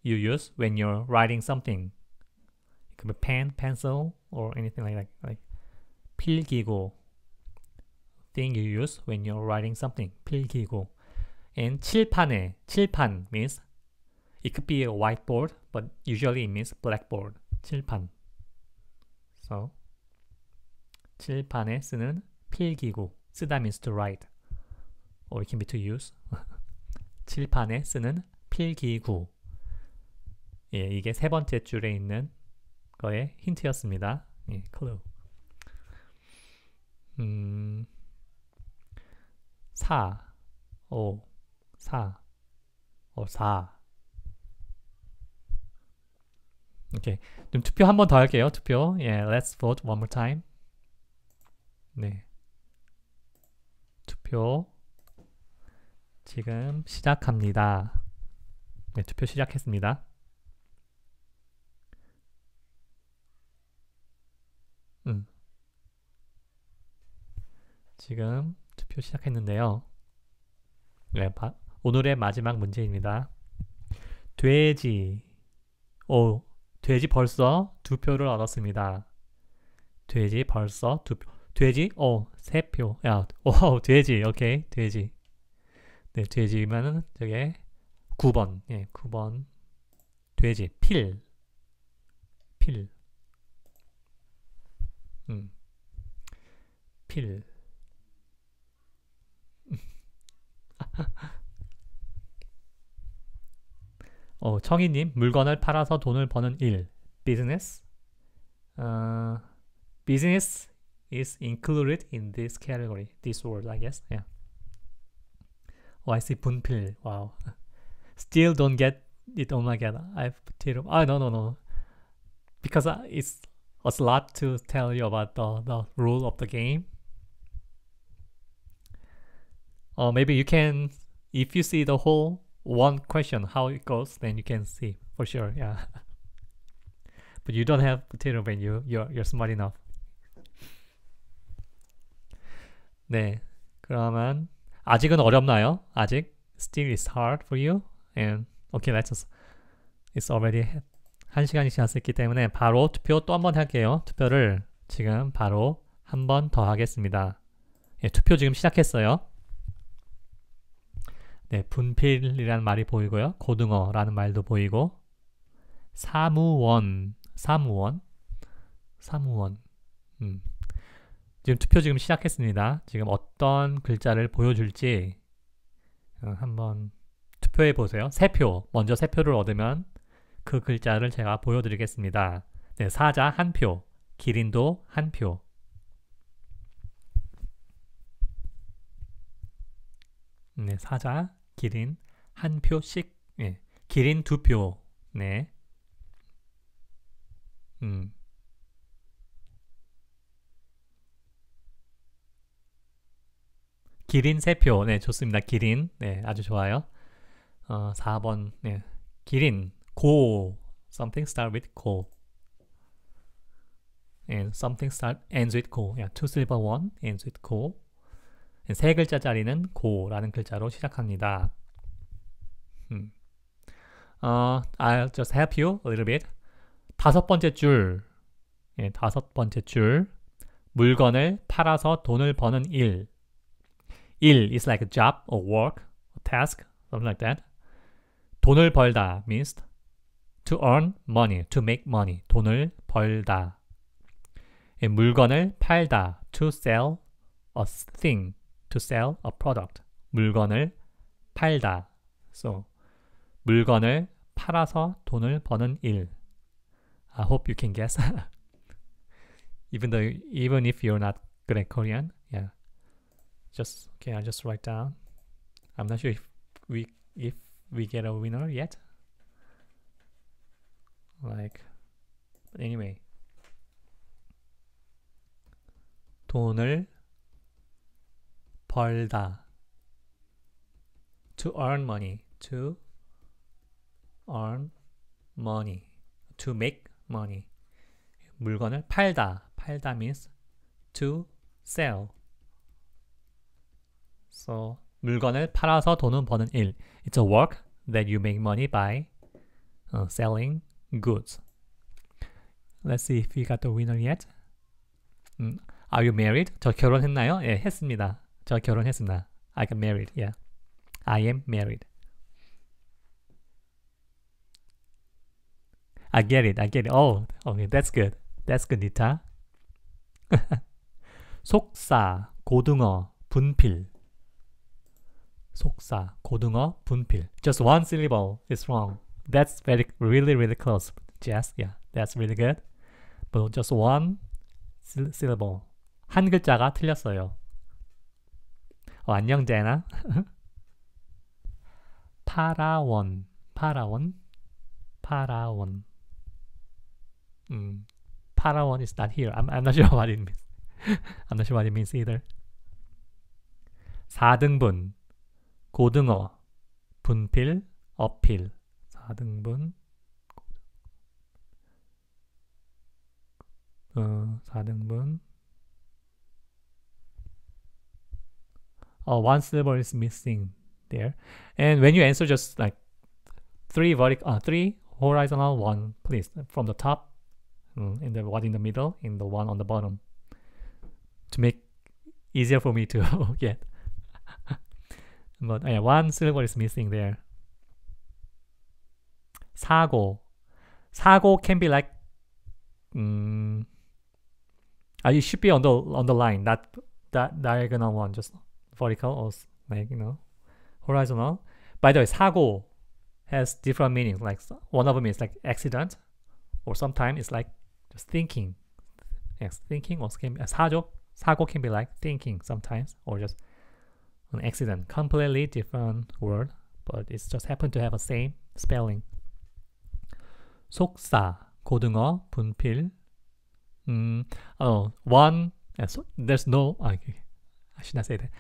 you use when you're writing something. It could be pen, pencil, or anything like that. Like 필기고 thing you use when you're writing something 필기고 and 칠판에 칠판 means it could be a whiteboard but usually it means blackboard 칠판 so 칠판에 쓰는 필기고 쓰다 means to write or it can be to use 칠판에 쓰는 필기구 예, 이게 세 번째 줄에 있는 거의 힌트였습니다. 예, clue. 음, 4, 5, 4, 어, 4. 오케이. 좀 투표 한 번 더 할게요. 투표. 예, yeah, let's vote one more time. 네. 투표 지금 시작합니다. 네, 투표 시작했습니다. 지금 투표 시작했는데요. 네, 바, 오늘의 마지막 문제입니다. 돼지. 오, 돼지 벌써 두 표를 얻었습니다. 돼지 벌써 두 표. 돼지? 어, 세 표. 야, 오, 돼지. 오케이, 돼지. 네, 돼지면은 저게 9번. 예, 9번. 돼지. 필. 필. 음. 필. 어, 청이님 물건을 팔아서 돈을 버는 일 business uh, business is included in this category this word I guess yeah oh I see 분필 wow still don't get it oh my god I have tear ah no no no because it's a lot to tell you about the, the rule of the game uh, maybe you can if you see the whole one question how it goes then you can see for sure yeah but you don't have potato brain you you're, you're smart enough 네 그러면 아직은 어렵나요 아직 still is hard for you and okay let's just it's already 1시간이 지났기 때문에 바로 투표 또 한번 할게요 투표를 지금 바로 한 번 더 하겠습니다 예, 투표 지금 시작했어요 네, 분필이라는 말이 보이고요. 고등어라는 말도 보이고 사무원, 사무원, 사무원. 음. 지금 투표 지금 시작했습니다. 지금 어떤 글자를 보여줄지 어, 한번 투표해 보세요. 세 표, 먼저 세 표를 얻으면 그 글자를 제가 보여드리겠습니다. 네, 사자 한 표, 기린도 한 표. 네, 사자 기린 한 표씩 예. 기린 두 표. 네. 음. 기린 세 표. 네, 좋습니다. 기린. 네, 아주 좋아요. 어, 4번. 네. 기린 고 something start with 고. and something start ends with 고. Yeah, two syllable one ends with 고. 세 글자짜리는 고라는 글자로 시작합니다. 음. 어, I'll just help you a little bit. 다섯 번째 줄, 예, 다섯 번째 줄, 물건을 팔아서 돈을 버는 일. 일 is like a job or work, or task, something like that. 돈을 벌다 means to earn money, to make money. 돈을 벌다. 예, 물건을 팔다, to sell a thing. to sell a product. 물건을 팔다. So 물건을 팔아서 돈을 버는 일. I hope you can guess. even though even if you're not good at Korean, yeah. Just okay, I'll just write down. I'm not sure if we if we get a winner yet. Like but anyway. 돈을 벌다 to earn money to earn money to make money 물건을 팔다 팔다 means to sell so 물건을 팔아서 돈을 버는 일 it's a work that you make money by uh, selling goods let's see if we got the winner yet 음, are you married? 저 결혼했나요? 예, 했습니다 저 결혼했으나 I got married. Yeah. I am married. I get it. I get it. Oh, okay. That's good. That's good, Nita. 속사, 고등어, 분필. 속사, 고등어, 분필. Just one syllable is wrong. That's very, really, really close. Jess, yeah, that's really good. But just one syllable. 한 글자가 틀렸어요. 어, 안녕 제나 파라원 파라원 파라원 음, Palawan is not here. I'm, I'm not sure what it means. I'm not sure what it means either. 4등분 고등어 분필 어필 4등분 어, 4등분 or oh, one syllable is missing there. And when you answer, just like three vertical, uh, three horizontal, one please from the top, mm, in the one in the middle, in the one on the bottom, to make easier for me to (laughs) get. (laughs) but yeah, one syllable is missing there. 사고. 사고 can be like, um, uh, it should be on the on the line, not that diagonal one, just vertical or like you know horizontal. By the way, 사고 has different meanings. Like one of them is like accident, or sometimes it's like just thinking. Yes, thinking or can be, 사조 사고 can be like thinking sometimes, or just an accident. Completely different word, but it just happened to have the same spelling. 속사 고등어 분필 mm, oh, one so there's no okay, I should not say that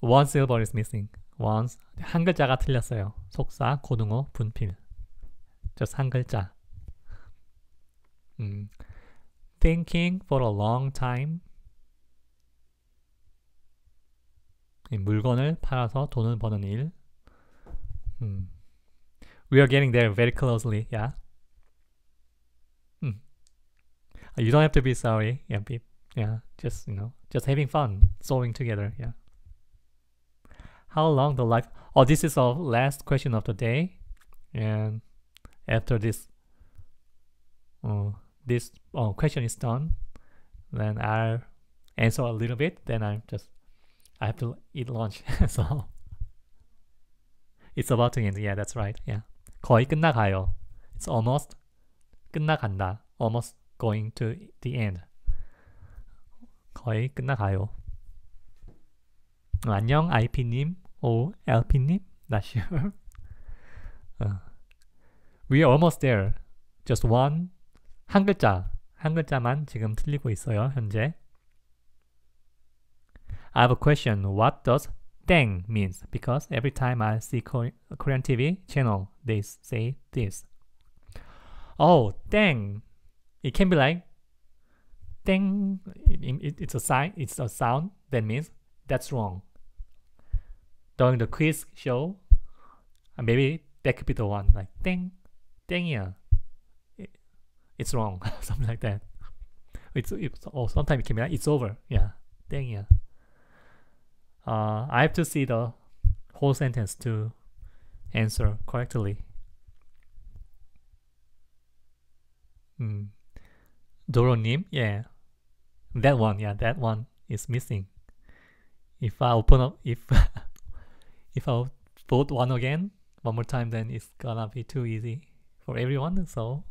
One silver is missing. One 한 글자가 틀렸어요. 속사, 고등어, 분필. just 한 글자. 음. Thinking for a long time. 물건을 팔아서 돈을 버는 일. 음. We are getting there very closely. Yeah. 음. You don't have to be sorry. Yeah, beep. Yeah, just you know, just having fun, sewing together. Yeah. how long the life oh this is our last question of the day and after this oh, this oh, question is done then I'll answer a little bit then I just I have to eat lunch (laughs) so it's about to end yeah that's right yeah 거의 끝나가요 it's almost 끝나간다 almost going to the end 거의 끝나가요 안녕 IP님 or Alpinip, not sure. (laughs) uh, we are almost there. Just one 한 글자 한 글자만 지금 틀리고 있어요 현재. I have a question. What does "dang" means? Because every time I see Korean TV channel, they say this. Oh, "dang." It can be like "dang." It, it, it's a sign. It's a sound that means that's wrong during the quiz show. Uh, maybe that could be the one. Like, ding, dang yeah. It, it's wrong. (laughs) Something like that. It's, it's oh, sometimes it can be like, it's over. Yeah, dang yeah. Uh, I have to see the whole sentence to answer correctly. Mm. Doronim, yeah. That one, yeah, that one is missing. If I open up, if (laughs) if I vote one again, one more time, then it's gonna be too easy for everyone. So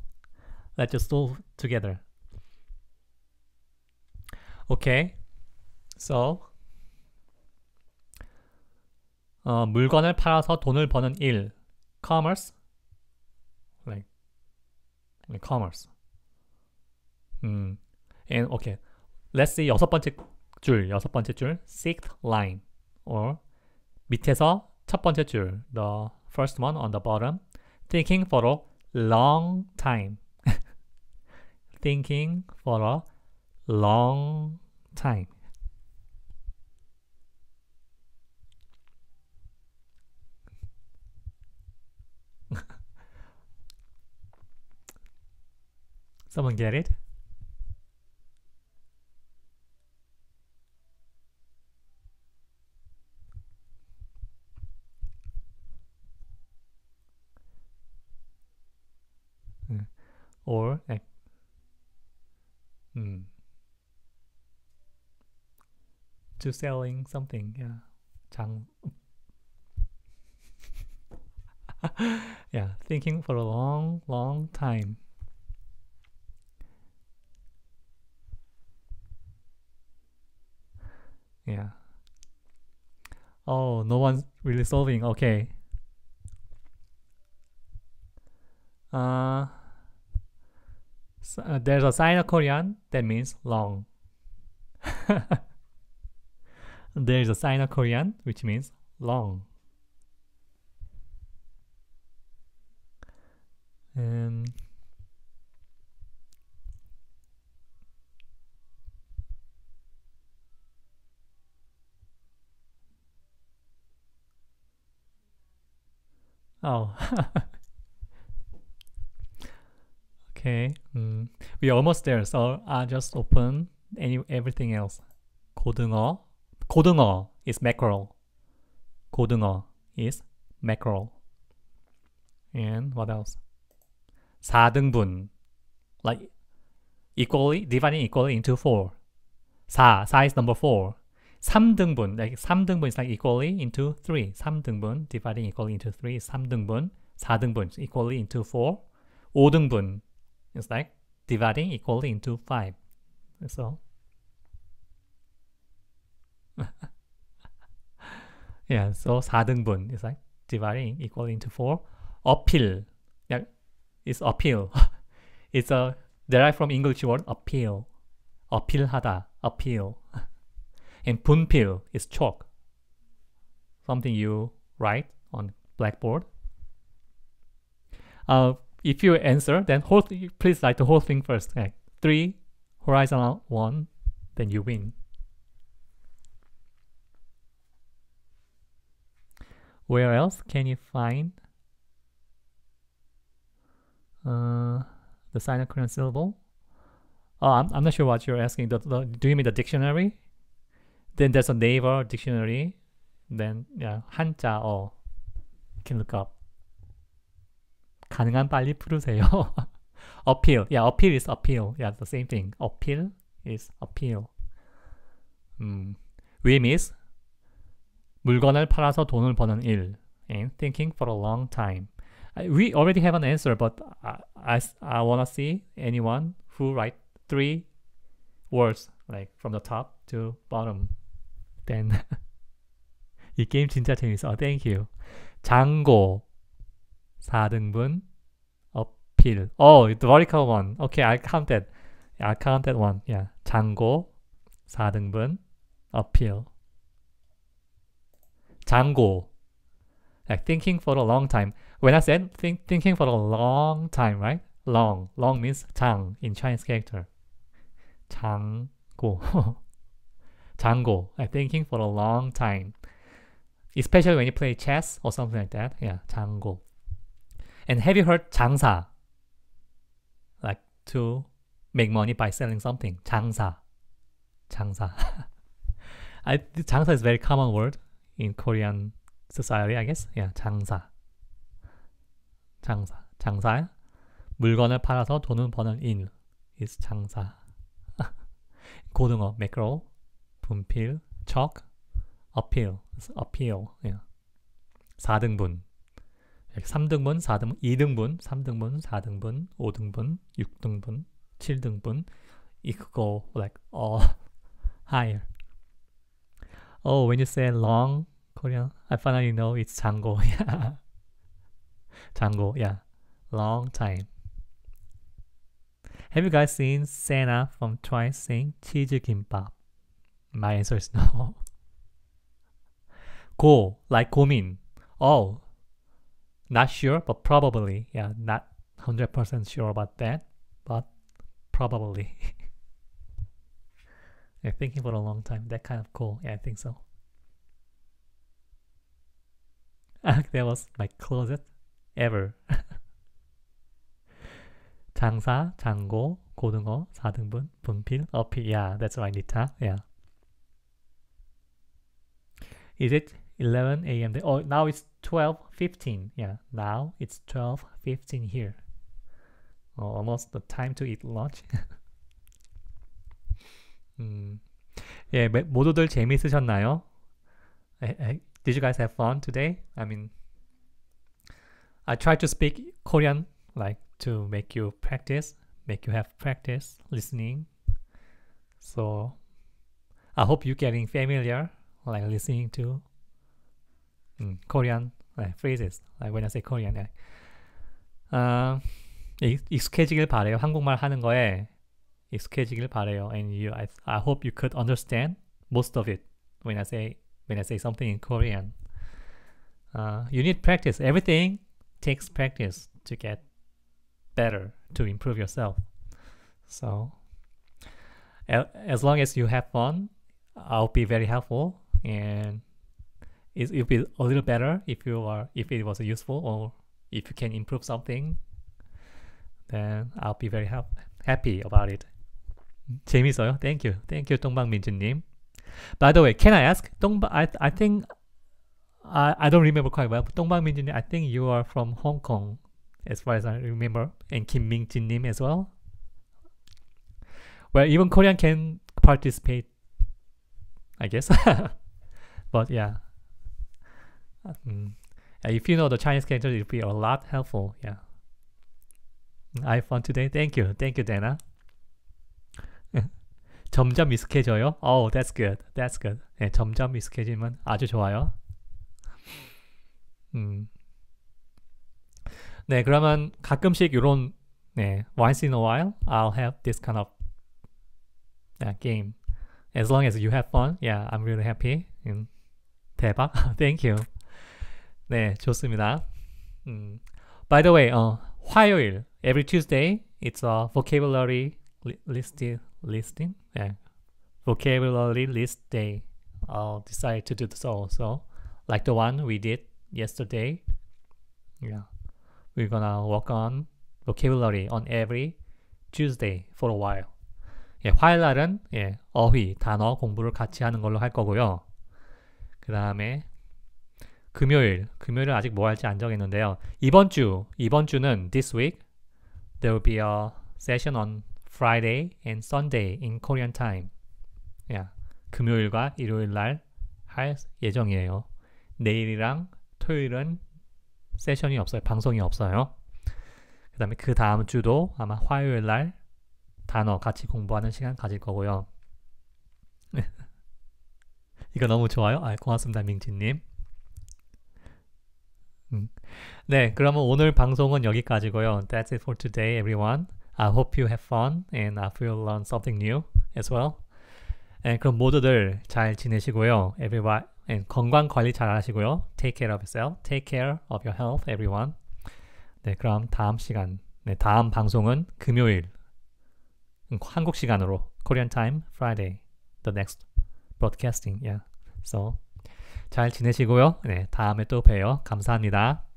let's just do together. Okay. So 어, 물건을 팔아서 돈을 버는 일. commerce like like commerce. 음. And okay. Let's see 여섯 번째 줄, 여섯 번째 줄, sixth line or 밑에서 첫 번째 줄 the first one on the bottom thinking for a long time thinking for a long time Someone get it? or a, mm, to selling something yeah Chang. (laughs) yeah thinking for a long long time yeah oh no one's really solving okay uh uh, there's a sign of Korean that means long. (laughs) there's a sign of Korean which means long. Um, oh. (laughs) Okay, mm. we're almost there. So I just open any everything else. 고등어, 고등어 is mackerel. 고등어 is mackerel. And what else? 4등분, like equally dividing equally into four. 4, 4 is number four. 3등분, like 3등분 is like equally into three. 3등분 dividing equally into three is 3등분. 4등분 equally into four. 5등분 it's like dividing equally into 5. That's all. (laughs) yeah, so 4등분 is like dividing equally into 4. Appeal. Yeah, it's appeal. (laughs) it's a derived from English word appeal. Appeal하다 appeal. (laughs) and 분필 is chalk. Something you write on blackboard. Uh, if you answer, then whole please write the whole thing first. Like three, horizontal one, then you win. Where else can you find uh, the Korean syllable? Oh, I'm, I'm not sure what you're asking. The, the, do you mean the dictionary? Then there's a neighbor dictionary. Then yeah, hanja or you can look up. 가능한 빨리 풀으세요. appeal. Yeah, appeal is appeal. Yeah, the same thing. appeal is appeal. 음, whim is 물건을 팔아서 돈을 버는 일. And thinking for a long time. We already have an answer, but I, I, I wanna see anyone who write three words like from the top to bottom. Then 이 게임 진짜 재밌어. Thank you. 장고 4등분 appeal. Oh, the vertical one. Okay, I counted. I counted one. Yeah. 장고 4등분 appeal. 장고. Like thinking for a long time. When I said think, thinking for a long time, right? Long. Long means 장 in Chinese character. 장고. (laughs) 장고. Like thinking for a long time. Especially when you play chess or something like that. Yeah, 장고. And have you heard 장사? Like to make money by selling something. 장사. 장사. I, 장사 is a very common word in Korean society, I guess. Yeah, 장사. 장사. 장사야? 물건을 팔아서 돈을 버는 일 is 장사. 고등어, mackerel, 분필, chalk, appeal, appeal. Yeah. 4등분. 이렇게 3등분, 4등분, 2등분, 3등분, 4등분, 5등분, 6등분, 7등분 it could go like all higher. Oh, when you say long Korean, I finally know it's Django. yeah. Django, yeah. Long time. Have you guys seen Sena from Twice sing Cheese Kimbap? My answer is no. go, like 고민. Oh, Not sure, but probably. Yeah, not 100% sure about that, but probably. (laughs) yeah, thinking for a long time. That kind of cool. Yeah, I think so. (laughs) that was my closet ever. (laughs) 장사, 장고, 고등어, 4등분, 분필, 어필. Yeah, that's right, Nita. Yeah. Is it 11 a.m. Oh, now it's 12:15. Yeah, now it's 12:15 here. Oh, almost the time to eat lunch. 음, (laughs) 예, hmm. 모두들 재미있으셨나요? Did you guys have fun today? I mean, I tried to speak Korean like to make you practice, make you have practice listening. So I hope you're getting familiar, like listening to mm, Korean like, phrases. Like when I say Korean, like, uh, 익숙해지길 바래요. 한국말 하는 거에 익숙해지길 바래요. And you, I, I hope you could understand most of it when I say when I say something in Korean. Uh, you need practice. Everything takes practice to get better, to improve yourself. So, as long as you have fun, I'll be very helpful and it would be a little better if you are if it was useful or if you can improve something then I'll be very ha happy about it. 재밌어요. Thank you. Thank you 동방민준님. By the way, can I ask 동방 I I think I I don't remember quite well. 동방민준님, I think you are from Hong Kong as far as I remember and Kim Mingjin님 as well. Well, even Korean can participate I guess. (laughs) but yeah. Um, if you know the Chinese characters, it'll be a lot helpful. Yeah. I have fun today. Thank you. Thank you, Dana. 점점 익숙해져요. Oh, that's good. That's good. 네, 점점 익숙해지면 아주 좋아요. 음. 네, 그러면 가끔씩 이런 네, once in a while, I'll have this kind of uh, game. As long as you have fun, yeah, I'm really happy. 음, 대박. Thank you. 네, 좋습니다. 음, by the way, 어, 화요일 every Tuesday it's a vocabulary list listing. Yeah. vocabulary list day. I'll decide to do so. So, like the one we did yesterday. Yeah, we're gonna work on vocabulary on every Tuesday for a while. 예, 화요일 날은 예, 어휘 단어 공부를 같이 하는 걸로 할 거고요. 그 다음에 금요일, 금요일은 아직 뭐 할지 안 정했는데요. 이번 주, 이번 주는 this week there will be a session on Friday and Sunday in Korean time. y 금요일과 일요일 날 할 예정이에요. 내일이랑 토요일은 세션이 없어요. 방송이 없어요. 그다음에 그 다음 주도 아마 화요일 날 단어 같이 공부하는 시간 가질 거고요. (laughs) 이거 너무 좋아요. 아, 고맙습니다, 민지님. 네, 그러면 오늘 방송은 여기까지고요. That's it for today, everyone. I hope you have fun and I hope you learn something new as well. 네, 그럼 모두들 잘 지내시고요. Everyone, and 건강 관리 잘 하시고요. Take care of yourself. Take care of your health, everyone. 네, 그럼 다음 시간, 네, 다음 방송은 금요일 한국 시간으로 Korean time Friday, the next broadcasting. Yeah, so. 잘 지내시고요. 네, 다음에 또 봬요. 감사합니다.